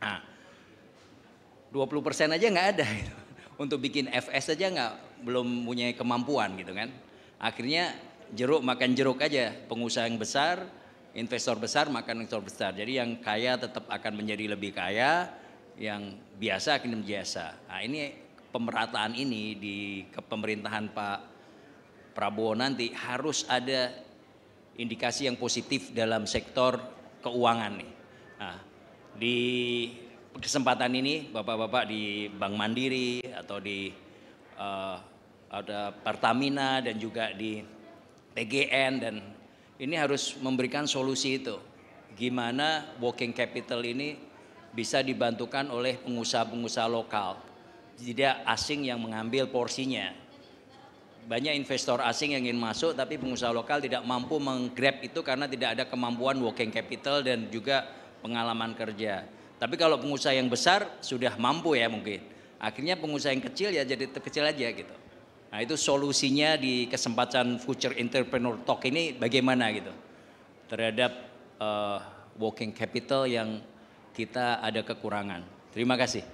Nah, 20% aja nggak ada gitu. untuk bikin FS aja nggak belum punya kemampuan gitu kan. Akhirnya jeruk makan jeruk aja pengusaha yang besar, investor besar makan investor besar. Jadi yang kaya tetap akan menjadi lebih kaya, yang biasa akan menjadi biasa. Nah, ini pemerataan ini di pemerintahan Pak Prabowo nanti harus ada indikasi yang positif dalam sektor keuangan nih. Nah, di kesempatan ini Bapak-bapak di Bank Mandiri atau di uh, ada Pertamina dan juga di PGN dan ini harus memberikan solusi itu. Gimana working capital ini bisa dibantukan oleh pengusaha-pengusaha lokal. Tidak asing yang mengambil porsinya banyak investor asing yang ingin masuk tapi pengusaha lokal tidak mampu menggrab itu karena tidak ada kemampuan working capital dan juga pengalaman kerja. Tapi kalau pengusaha yang besar sudah mampu ya mungkin. Akhirnya pengusaha yang kecil ya jadi terkecil aja gitu. Nah itu solusinya di kesempatan Future Entrepreneur Talk ini bagaimana gitu terhadap uh, working capital yang kita ada kekurangan. Terima kasih.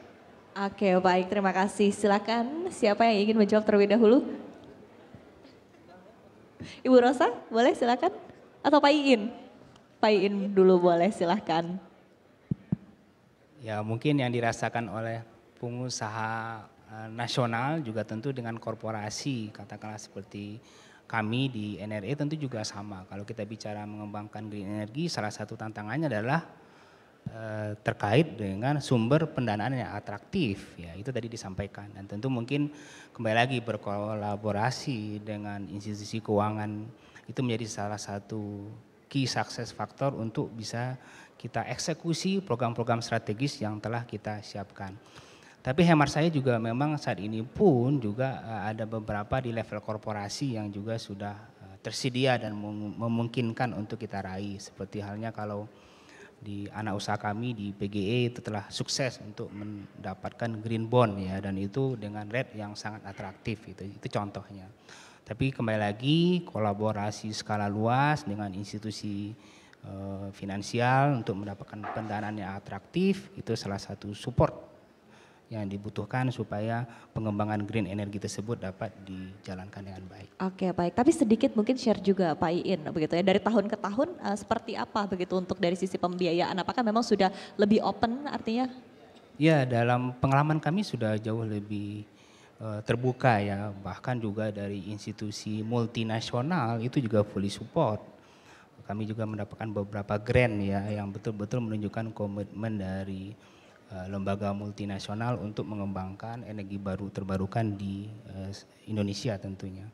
Oke baik, terima kasih. Silakan siapa yang ingin menjawab terlebih dahulu? Ibu Rosa, boleh silakan atau Pak Iin? Pak Iin dulu boleh silakan. Ya mungkin yang dirasakan oleh pengusaha eh, nasional juga tentu dengan korporasi katakanlah seperti kami di NRE tentu juga sama. Kalau kita bicara mengembangkan green energy salah satu tantangannya adalah Eh, terkait dengan sumber pendanaan yang atraktif ya itu tadi disampaikan dan tentu mungkin kembali lagi berkolaborasi dengan institusi keuangan itu menjadi salah satu key success factor untuk bisa kita eksekusi program-program strategis yang telah kita siapkan. Tapi hemat saya juga memang saat ini pun juga eh, ada beberapa di level korporasi yang juga sudah eh, tersedia dan memungkinkan untuk kita raih seperti halnya kalau di anak usaha kami di PGE itu telah sukses untuk mendapatkan green bond ya dan itu dengan rate yang sangat atraktif itu itu contohnya. Tapi kembali lagi kolaborasi skala luas dengan institusi uh, finansial untuk mendapatkan pendanaan yang atraktif itu salah satu support yang dibutuhkan supaya pengembangan green energy tersebut dapat dijalankan dengan baik. Oke baik, tapi sedikit mungkin share juga Pak Iin begitu ya dari tahun ke tahun uh, seperti apa begitu untuk dari sisi pembiayaan apakah memang sudah lebih open artinya? Ya dalam pengalaman kami sudah jauh lebih eh, terbuka ya bahkan juga dari institusi multinasional itu juga fully support kami juga mendapatkan beberapa grant ya yang betul-betul menunjukkan komitmen dari Eh, lembaga multinasional untuk mengembangkan energi baru terbarukan di eh, Indonesia tentunya.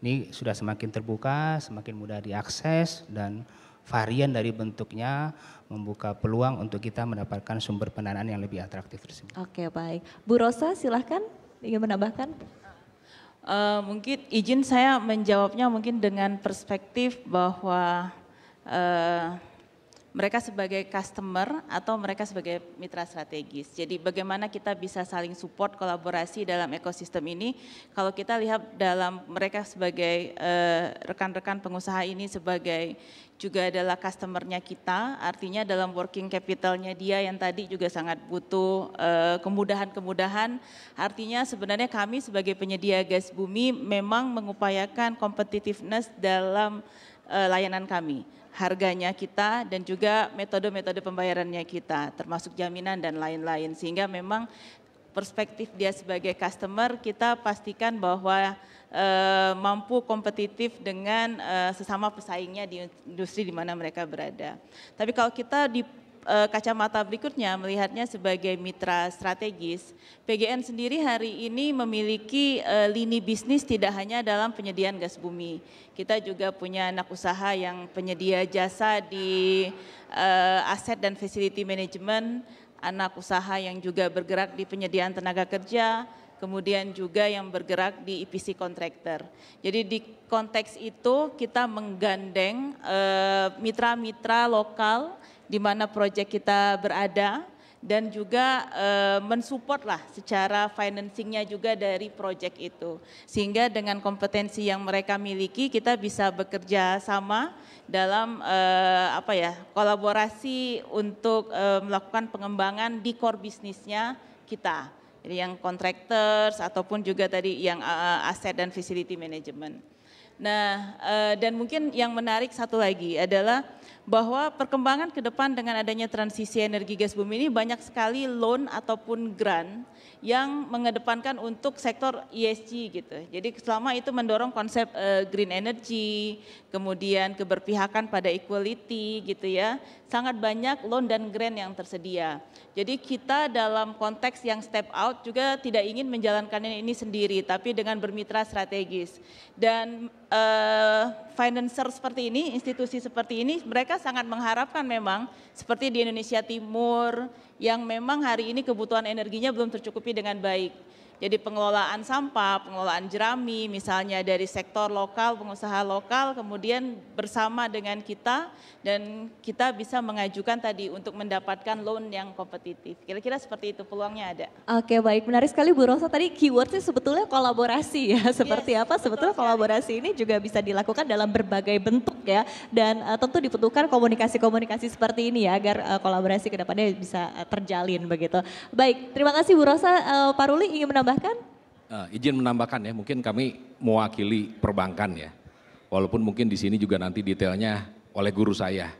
Ini sudah semakin terbuka, semakin mudah diakses dan varian dari bentuknya membuka peluang untuk kita mendapatkan sumber pendanaan yang lebih atraktif tersebut. Oke baik, Bu Rosa silahkan ingin menambahkan. Uh, mungkin izin saya menjawabnya mungkin dengan perspektif bahwa uh, mereka sebagai customer atau mereka sebagai mitra strategis. Jadi bagaimana kita bisa saling support kolaborasi dalam ekosistem ini kalau kita lihat dalam mereka sebagai eh, rekan-rekan uh, pengusaha ini sebagai juga adalah customernya kita, artinya dalam working capitalnya dia yang tadi juga sangat butuh eh, kemudahan-kemudahan. Artinya sebenarnya kami sebagai penyedia gas bumi memang mengupayakan competitiveness dalam eh, layanan kami harganya kita dan juga metode-metode pembayarannya kita, termasuk jaminan dan lain-lain. Sehingga memang perspektif dia sebagai customer kita pastikan bahwa e, mampu kompetitif dengan e, sesama pesaingnya di industri di mana mereka berada. Tapi kalau kita di Eh, kacamata berikutnya melihatnya sebagai mitra strategis, PGN sendiri hari ini memiliki eh, lini bisnis tidak hanya dalam penyediaan gas bumi. Kita juga punya anak usaha yang penyedia jasa di eh, aset dan facility management, anak usaha yang juga bergerak di penyediaan tenaga kerja, kemudian juga yang bergerak di EPC kontraktor. Jadi di konteks itu kita menggandeng mitra-mitra lokal di mana proyek kita berada dan juga e, mensupport lah secara financingnya juga dari proyek itu. Sehingga dengan kompetensi yang mereka miliki kita bisa bekerja sama dalam e, apa ya kolaborasi untuk e, melakukan pengembangan di core bisnisnya kita. Jadi yang contractors ataupun juga tadi yang e, aset dan facility management. Nah, e, dan mungkin yang menarik satu lagi adalah bahwa perkembangan ke depan dengan adanya transisi energi gas bumi ini banyak sekali loan ataupun grant yang mengedepankan untuk sektor ESG gitu. Jadi selama itu mendorong konsep uh, green energy, kemudian keberpihakan pada equality gitu ya. Sangat banyak loan dan grant yang tersedia. Jadi kita dalam konteks yang step out juga tidak ingin menjalankan ini sendiri, tapi dengan bermitra strategis. Dan uh, eh, financer seperti ini, institusi seperti ini, mereka sangat mengharapkan memang seperti di Indonesia Timur yang memang hari ini kebutuhan energinya belum tercukupi dengan baik. Jadi pengelolaan sampah, pengelolaan jerami misalnya dari sektor lokal, pengusaha lokal kemudian bersama dengan kita dan kita bisa mengajukan tadi untuk mendapatkan loan yang kompetitif. Kira-kira seperti itu peluangnya ada. Oke baik, menarik sekali Bu Rosa tadi keywordnya sebetulnya kolaborasi ya. Seperti yes, apa sebetulnya kolaborasi ini juga bisa dilakukan dalam berbagai bentuk ya. Dan uh, tentu dibutuhkan komunikasi-komunikasi seperti ini ya agar uh, kolaborasi kedepannya bisa uh, terjalin begitu. Baik, terima kasih Bu Rosa. Uh, Pak Ruli ingin menambahkan? Uh, izin menambahkan ya, mungkin kami mewakili perbankan ya. Walaupun mungkin di sini juga nanti detailnya oleh guru saya.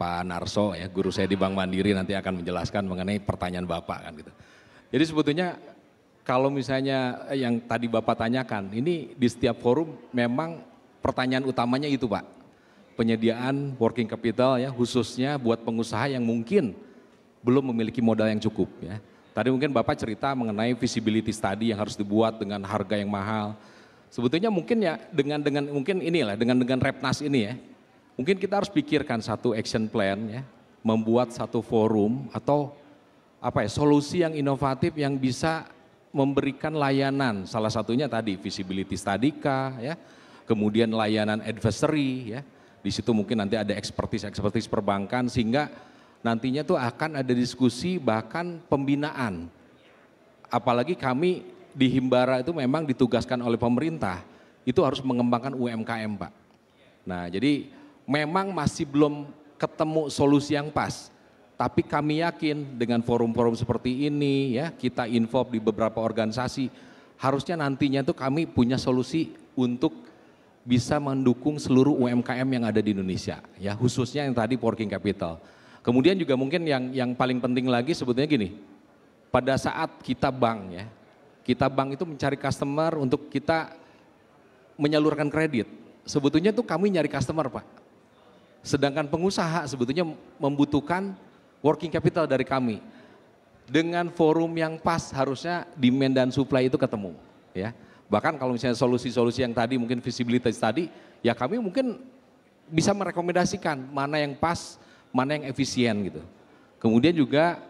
Pak Narso ya guru saya di Bank Mandiri nanti akan menjelaskan mengenai pertanyaan Bapak kan gitu. Jadi sebetulnya kalau misalnya yang tadi Bapak tanyakan ini di setiap forum memang pertanyaan utamanya itu Pak penyediaan working capital ya khususnya buat pengusaha yang mungkin belum memiliki modal yang cukup ya. Tadi mungkin Bapak cerita mengenai visibility study yang harus dibuat dengan harga yang mahal. Sebetulnya mungkin ya dengan dengan mungkin inilah dengan dengan Repnas ini ya. Mungkin kita harus pikirkan satu action plan ya, membuat satu forum atau apa ya solusi yang inovatif yang bisa memberikan layanan salah satunya tadi visibility study kah ya kemudian layanan advisory ya di situ mungkin nanti ada ekspertis-ekspertis perbankan sehingga nantinya tuh akan ada diskusi bahkan pembinaan. Apalagi kami di Himbara itu memang ditugaskan oleh pemerintah itu harus mengembangkan UMKM, Pak. Nah, jadi memang masih belum ketemu solusi yang pas. Tapi kami yakin dengan forum-forum seperti ini ya, kita info di beberapa organisasi, harusnya nantinya tuh kami punya solusi untuk bisa mendukung seluruh UMKM yang ada di Indonesia ya khususnya yang tadi working capital. Kemudian juga mungkin yang yang paling penting lagi sebetulnya gini. Pada saat kita bank ya, kita bank itu mencari customer untuk kita menyalurkan kredit. Sebetulnya itu kami nyari customer, Pak. Sedangkan pengusaha sebetulnya membutuhkan working capital dari kami. Dengan forum yang pas harusnya demand dan supply itu ketemu, ya. Bahkan kalau misalnya solusi-solusi yang tadi mungkin visibility tadi, ya kami mungkin bisa merekomendasikan mana yang pas, mana yang efisien gitu. Kemudian juga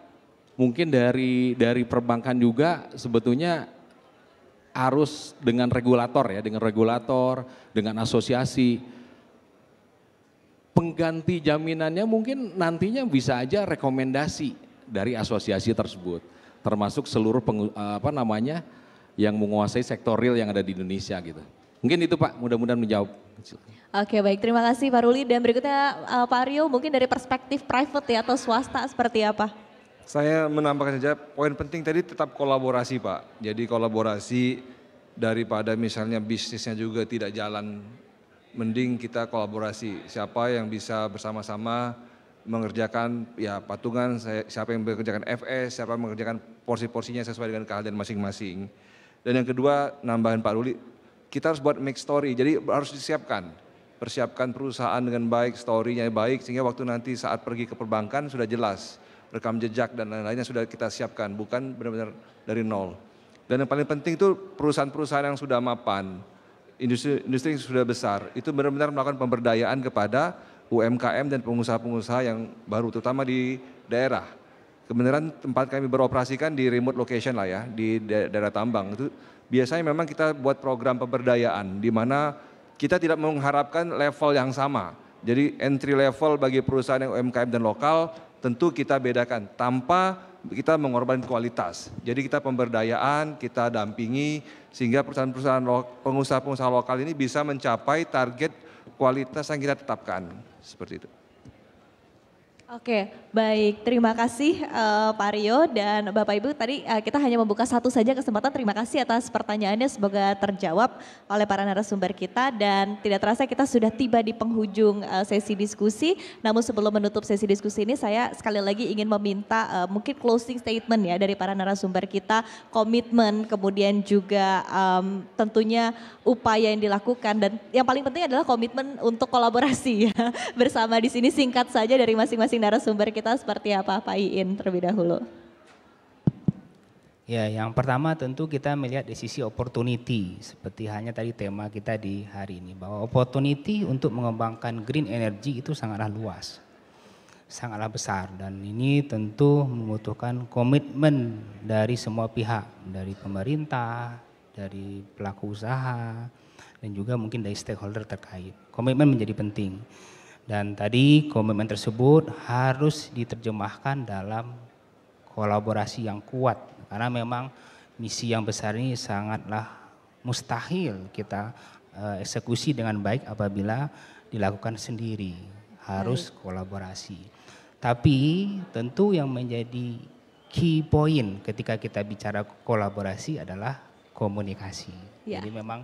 mungkin dari dari perbankan juga sebetulnya harus dengan regulator ya, dengan regulator, dengan asosiasi. Pengganti jaminannya mungkin nantinya bisa aja rekomendasi dari asosiasi tersebut, termasuk seluruh peng, eh, apa namanya yang menguasai sektor real yang ada di Indonesia gitu. Mungkin itu Pak, mudah-mudahan menjawab. Oke baik, terima kasih Pak Ruli. Dan berikutnya uh, Pak Aryo mungkin dari perspektif private ya atau swasta seperti apa? Saya menambahkan saja poin penting tadi tetap kolaborasi Pak. Jadi kolaborasi daripada misalnya bisnisnya juga tidak jalan, mending kita kolaborasi. Siapa yang bisa bersama-sama mengerjakan ya patungan, siapa yang mengerjakan FS, siapa yang mengerjakan porsi-porsinya sesuai dengan keahlian masing-masing. Dan yang kedua, nambahan Pak Luli, kita harus buat make story, jadi harus disiapkan. Persiapkan perusahaan dengan baik, story-nya baik, sehingga waktu nanti saat pergi ke perbankan sudah jelas. Rekam jejak dan lain-lainnya sudah kita siapkan, bukan benar-benar dari nol. Dan yang paling penting itu perusahaan-perusahaan yang sudah mapan, industri, industri yang sudah besar, itu benar-benar melakukan pemberdayaan kepada UMKM dan pengusaha-pengusaha yang baru, terutama di daerah kebenaran tempat kami beroperasikan di remote location lah ya di daerah tambang itu biasanya memang kita buat program pemberdayaan di mana kita tidak mengharapkan level yang sama. Jadi entry level bagi perusahaan yang UMKM dan lokal tentu kita bedakan tanpa kita mengorbankan kualitas. Jadi kita pemberdayaan, kita dampingi sehingga perusahaan-perusahaan pengusaha-pengusaha lokal ini bisa mencapai target kualitas yang kita tetapkan. Seperti itu. Oke, baik. Terima kasih uh, Pak Rio dan Bapak Ibu. Tadi uh, kita hanya membuka satu saja kesempatan. Terima kasih atas pertanyaannya. Semoga terjawab oleh para narasumber kita. Dan tidak terasa kita sudah tiba di penghujung uh, sesi diskusi. Namun sebelum menutup sesi diskusi ini, saya sekali lagi ingin meminta uh, mungkin closing statement ya dari para narasumber kita, komitmen, kemudian juga um, tentunya upaya yang dilakukan dan yang paling penting adalah komitmen untuk kolaborasi ya bersama di sini singkat saja dari masing-masing narasumber kita seperti apa Pak Iin terlebih dahulu. Ya, yang pertama tentu kita melihat di sisi opportunity, seperti hanya tadi tema kita di hari ini, bahwa opportunity untuk mengembangkan green energy itu sangatlah luas, sangatlah besar, dan ini tentu membutuhkan komitmen dari semua pihak, dari pemerintah, dari pelaku usaha, dan juga mungkin dari stakeholder terkait. Komitmen menjadi penting. Dan tadi komitmen tersebut harus diterjemahkan dalam kolaborasi yang kuat karena memang misi yang besar ini sangatlah mustahil kita eh, eksekusi dengan baik apabila dilakukan sendiri. Harus kolaborasi. Tapi tentu yang menjadi key point ketika kita bicara kolaborasi adalah komunikasi. Ya. Jadi memang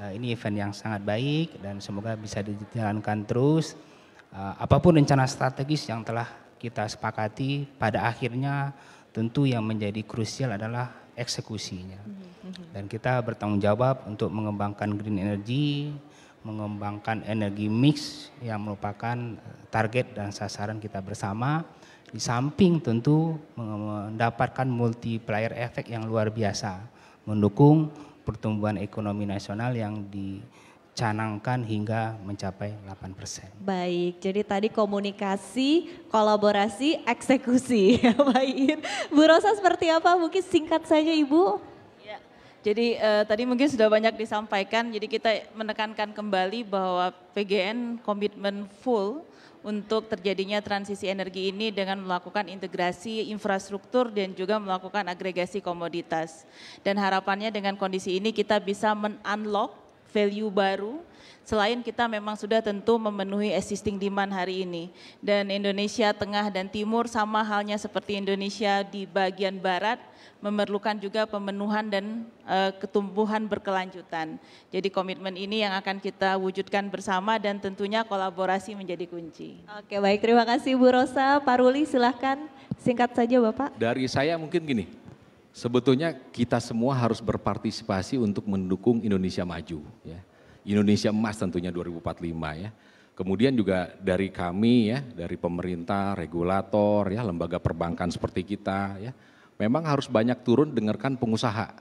Eh, ini event yang sangat baik dan semoga bisa dijalankan terus. Eh, apapun rencana strategis yang telah kita sepakati, pada akhirnya tentu yang menjadi krusial adalah eksekusinya. Dan kita bertanggung jawab untuk mengembangkan green energy, mengembangkan energi mix yang merupakan eh, target dan sasaran kita bersama. Di samping tentu mendapatkan multiplier efek yang luar biasa, mendukung pertumbuhan ekonomi nasional yang di canangkan hingga mencapai 8%. persen. Baik, jadi tadi komunikasi, kolaborasi, eksekusi. Baik. Ya, Bu Rosa seperti apa? Mungkin singkat saja Ibu. Ya, jadi eh, tadi mungkin sudah banyak disampaikan, jadi kita menekankan kembali bahwa PGN komitmen full untuk terjadinya transisi energi ini dengan melakukan integrasi infrastruktur dan juga melakukan agregasi komoditas. Dan harapannya dengan kondisi ini kita bisa men value baru selain kita memang sudah tentu memenuhi existing demand hari ini. Dan Indonesia Tengah dan Timur sama halnya seperti Indonesia di bagian barat memerlukan juga pemenuhan dan e, ketumbuhan berkelanjutan. Jadi komitmen ini yang akan kita wujudkan bersama dan tentunya kolaborasi menjadi kunci. Oke baik terima kasih Bu Rosa, Pak Ruli silahkan singkat saja Bapak. Dari saya mungkin gini, Sebetulnya kita semua harus berpartisipasi untuk mendukung Indonesia maju ya. Indonesia emas tentunya 2045 ya. Kemudian juga dari kami ya, dari pemerintah, regulator ya, lembaga perbankan seperti kita ya. Memang harus banyak turun dengarkan pengusaha.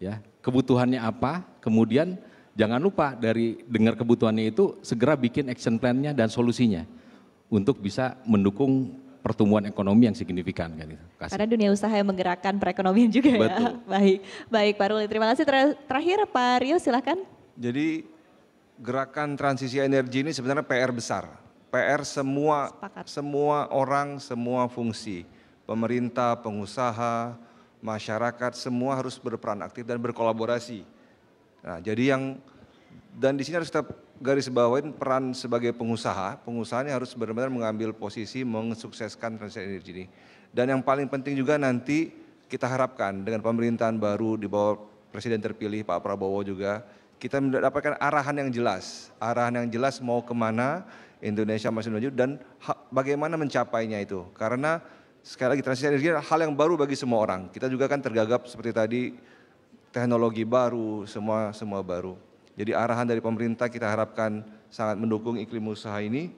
Ya, kebutuhannya apa? Kemudian jangan lupa dari dengar kebutuhannya itu segera bikin action plan-nya dan solusinya untuk bisa mendukung pertumbuhan ekonomi yang signifikan. Kan, Kasih. Karena dunia usaha yang menggerakkan perekonomian juga ya. Betul. ya. Baik, baik Pak Ruli. Terima kasih. terakhir Pak Rio silahkan. Jadi gerakan transisi energi ini sebenarnya PR besar. PR semua semua orang, semua fungsi. Pemerintah, pengusaha, masyarakat semua harus berperan aktif dan berkolaborasi. Nah, jadi yang dan di sini harus kita garis bawain peran sebagai pengusaha, pengusahanya harus benar-benar mengambil posisi mensukseskan transisi energi ini. Dan yang paling penting juga nanti kita harapkan dengan pemerintahan baru di bawah Presiden terpilih Pak Prabowo juga, kita mendapatkan arahan yang jelas, arahan yang jelas mau kemana Indonesia masih menuju dan bagaimana mencapainya itu. Karena sekali lagi transisi energi adalah hal yang baru bagi semua orang. Kita juga kan tergagap seperti tadi teknologi baru, semua semua baru. Jadi arahan dari pemerintah kita harapkan sangat mendukung iklim usaha ini,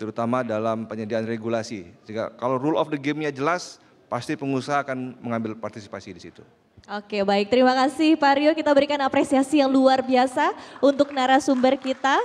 terutama dalam penyediaan regulasi. Jika kalau rule of the game-nya jelas, pasti pengusaha akan mengambil partisipasi di situ. Oke baik, terima kasih Pak Rio. Kita berikan apresiasi yang luar biasa untuk narasumber kita.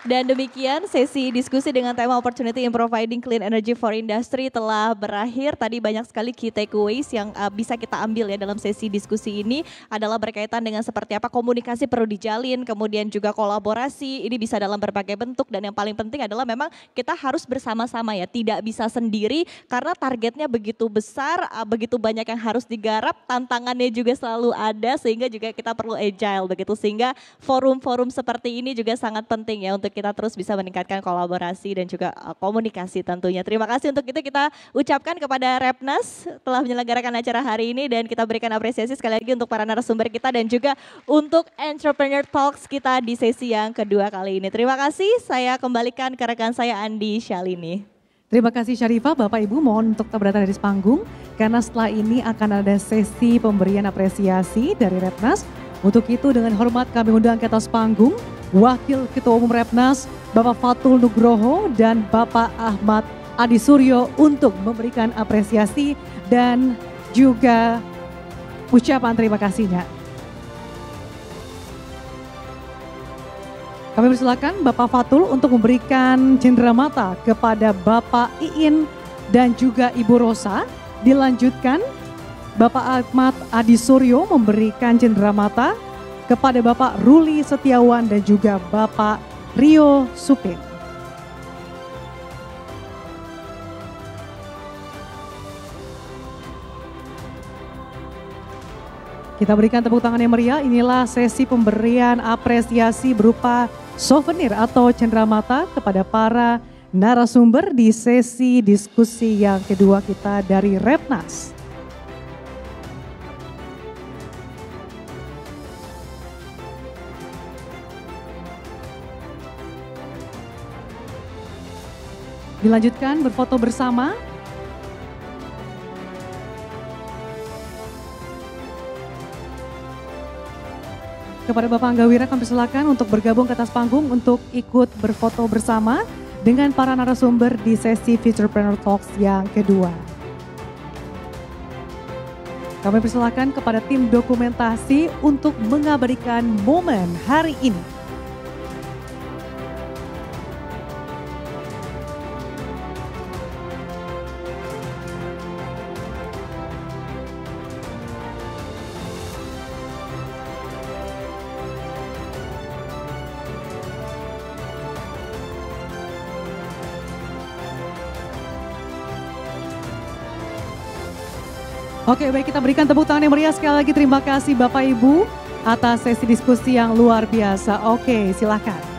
Dan demikian sesi diskusi dengan tema Opportunity in Providing Clean Energy for Industry telah berakhir. Tadi banyak sekali key takeaways yang uh, bisa kita ambil ya dalam sesi diskusi ini adalah berkaitan dengan seperti apa komunikasi perlu dijalin, kemudian juga kolaborasi. Ini bisa dalam berbagai bentuk dan yang paling penting adalah memang kita harus bersama-sama ya, tidak bisa sendiri karena targetnya begitu besar, uh, begitu banyak yang harus digarap, tantangannya juga selalu ada sehingga juga kita perlu agile begitu sehingga forum-forum seperti ini juga sangat penting ya untuk untuk kita terus bisa meningkatkan kolaborasi dan juga eh, komunikasi tentunya. Terima kasih untuk itu kita ucapkan kepada Repnas telah menyelenggarakan acara hari ini dan kita berikan apresiasi sekali lagi untuk para narasumber kita dan juga untuk Entrepreneur Talks kita di sesi yang kedua kali ini. Terima kasih, saya kembalikan ke rekan saya Andi Shalini. Terima kasih Syarifah, Bapak Ibu mohon untuk tak dari panggung karena setelah ini akan ada sesi pemberian apresiasi dari Repnas. Untuk itu dengan hormat kami undang ke atas panggung Wakil Ketua Umum Repnas Bapak Fatul Nugroho dan Bapak Ahmad Adi Suryo untuk memberikan apresiasi dan juga ucapan terima kasihnya. Kami persilakan Bapak Fatul untuk memberikan cendera mata kepada Bapak Iin dan juga Ibu Rosa. Dilanjutkan Bapak Ahmad Adi Suryo memberikan cendera mata kepada Bapak Ruli Setiawan dan juga Bapak Rio Supin. Kita berikan tepuk tangan yang meriah, inilah sesi pemberian apresiasi berupa souvenir atau cenderamata kepada para narasumber di sesi diskusi yang kedua kita dari Repnas. Dilanjutkan berfoto bersama. Kepada Bapak Anggawira kami persilakan untuk bergabung ke atas panggung untuk ikut berfoto bersama dengan para narasumber di sesi Futurepreneur Talks yang kedua. Kami persilakan kepada tim dokumentasi untuk mengabadikan momen hari ini. Oke baik kita berikan tepuk tangan yang meriah sekali lagi terima kasih Bapak Ibu atas sesi diskusi yang luar biasa. Oke silakan.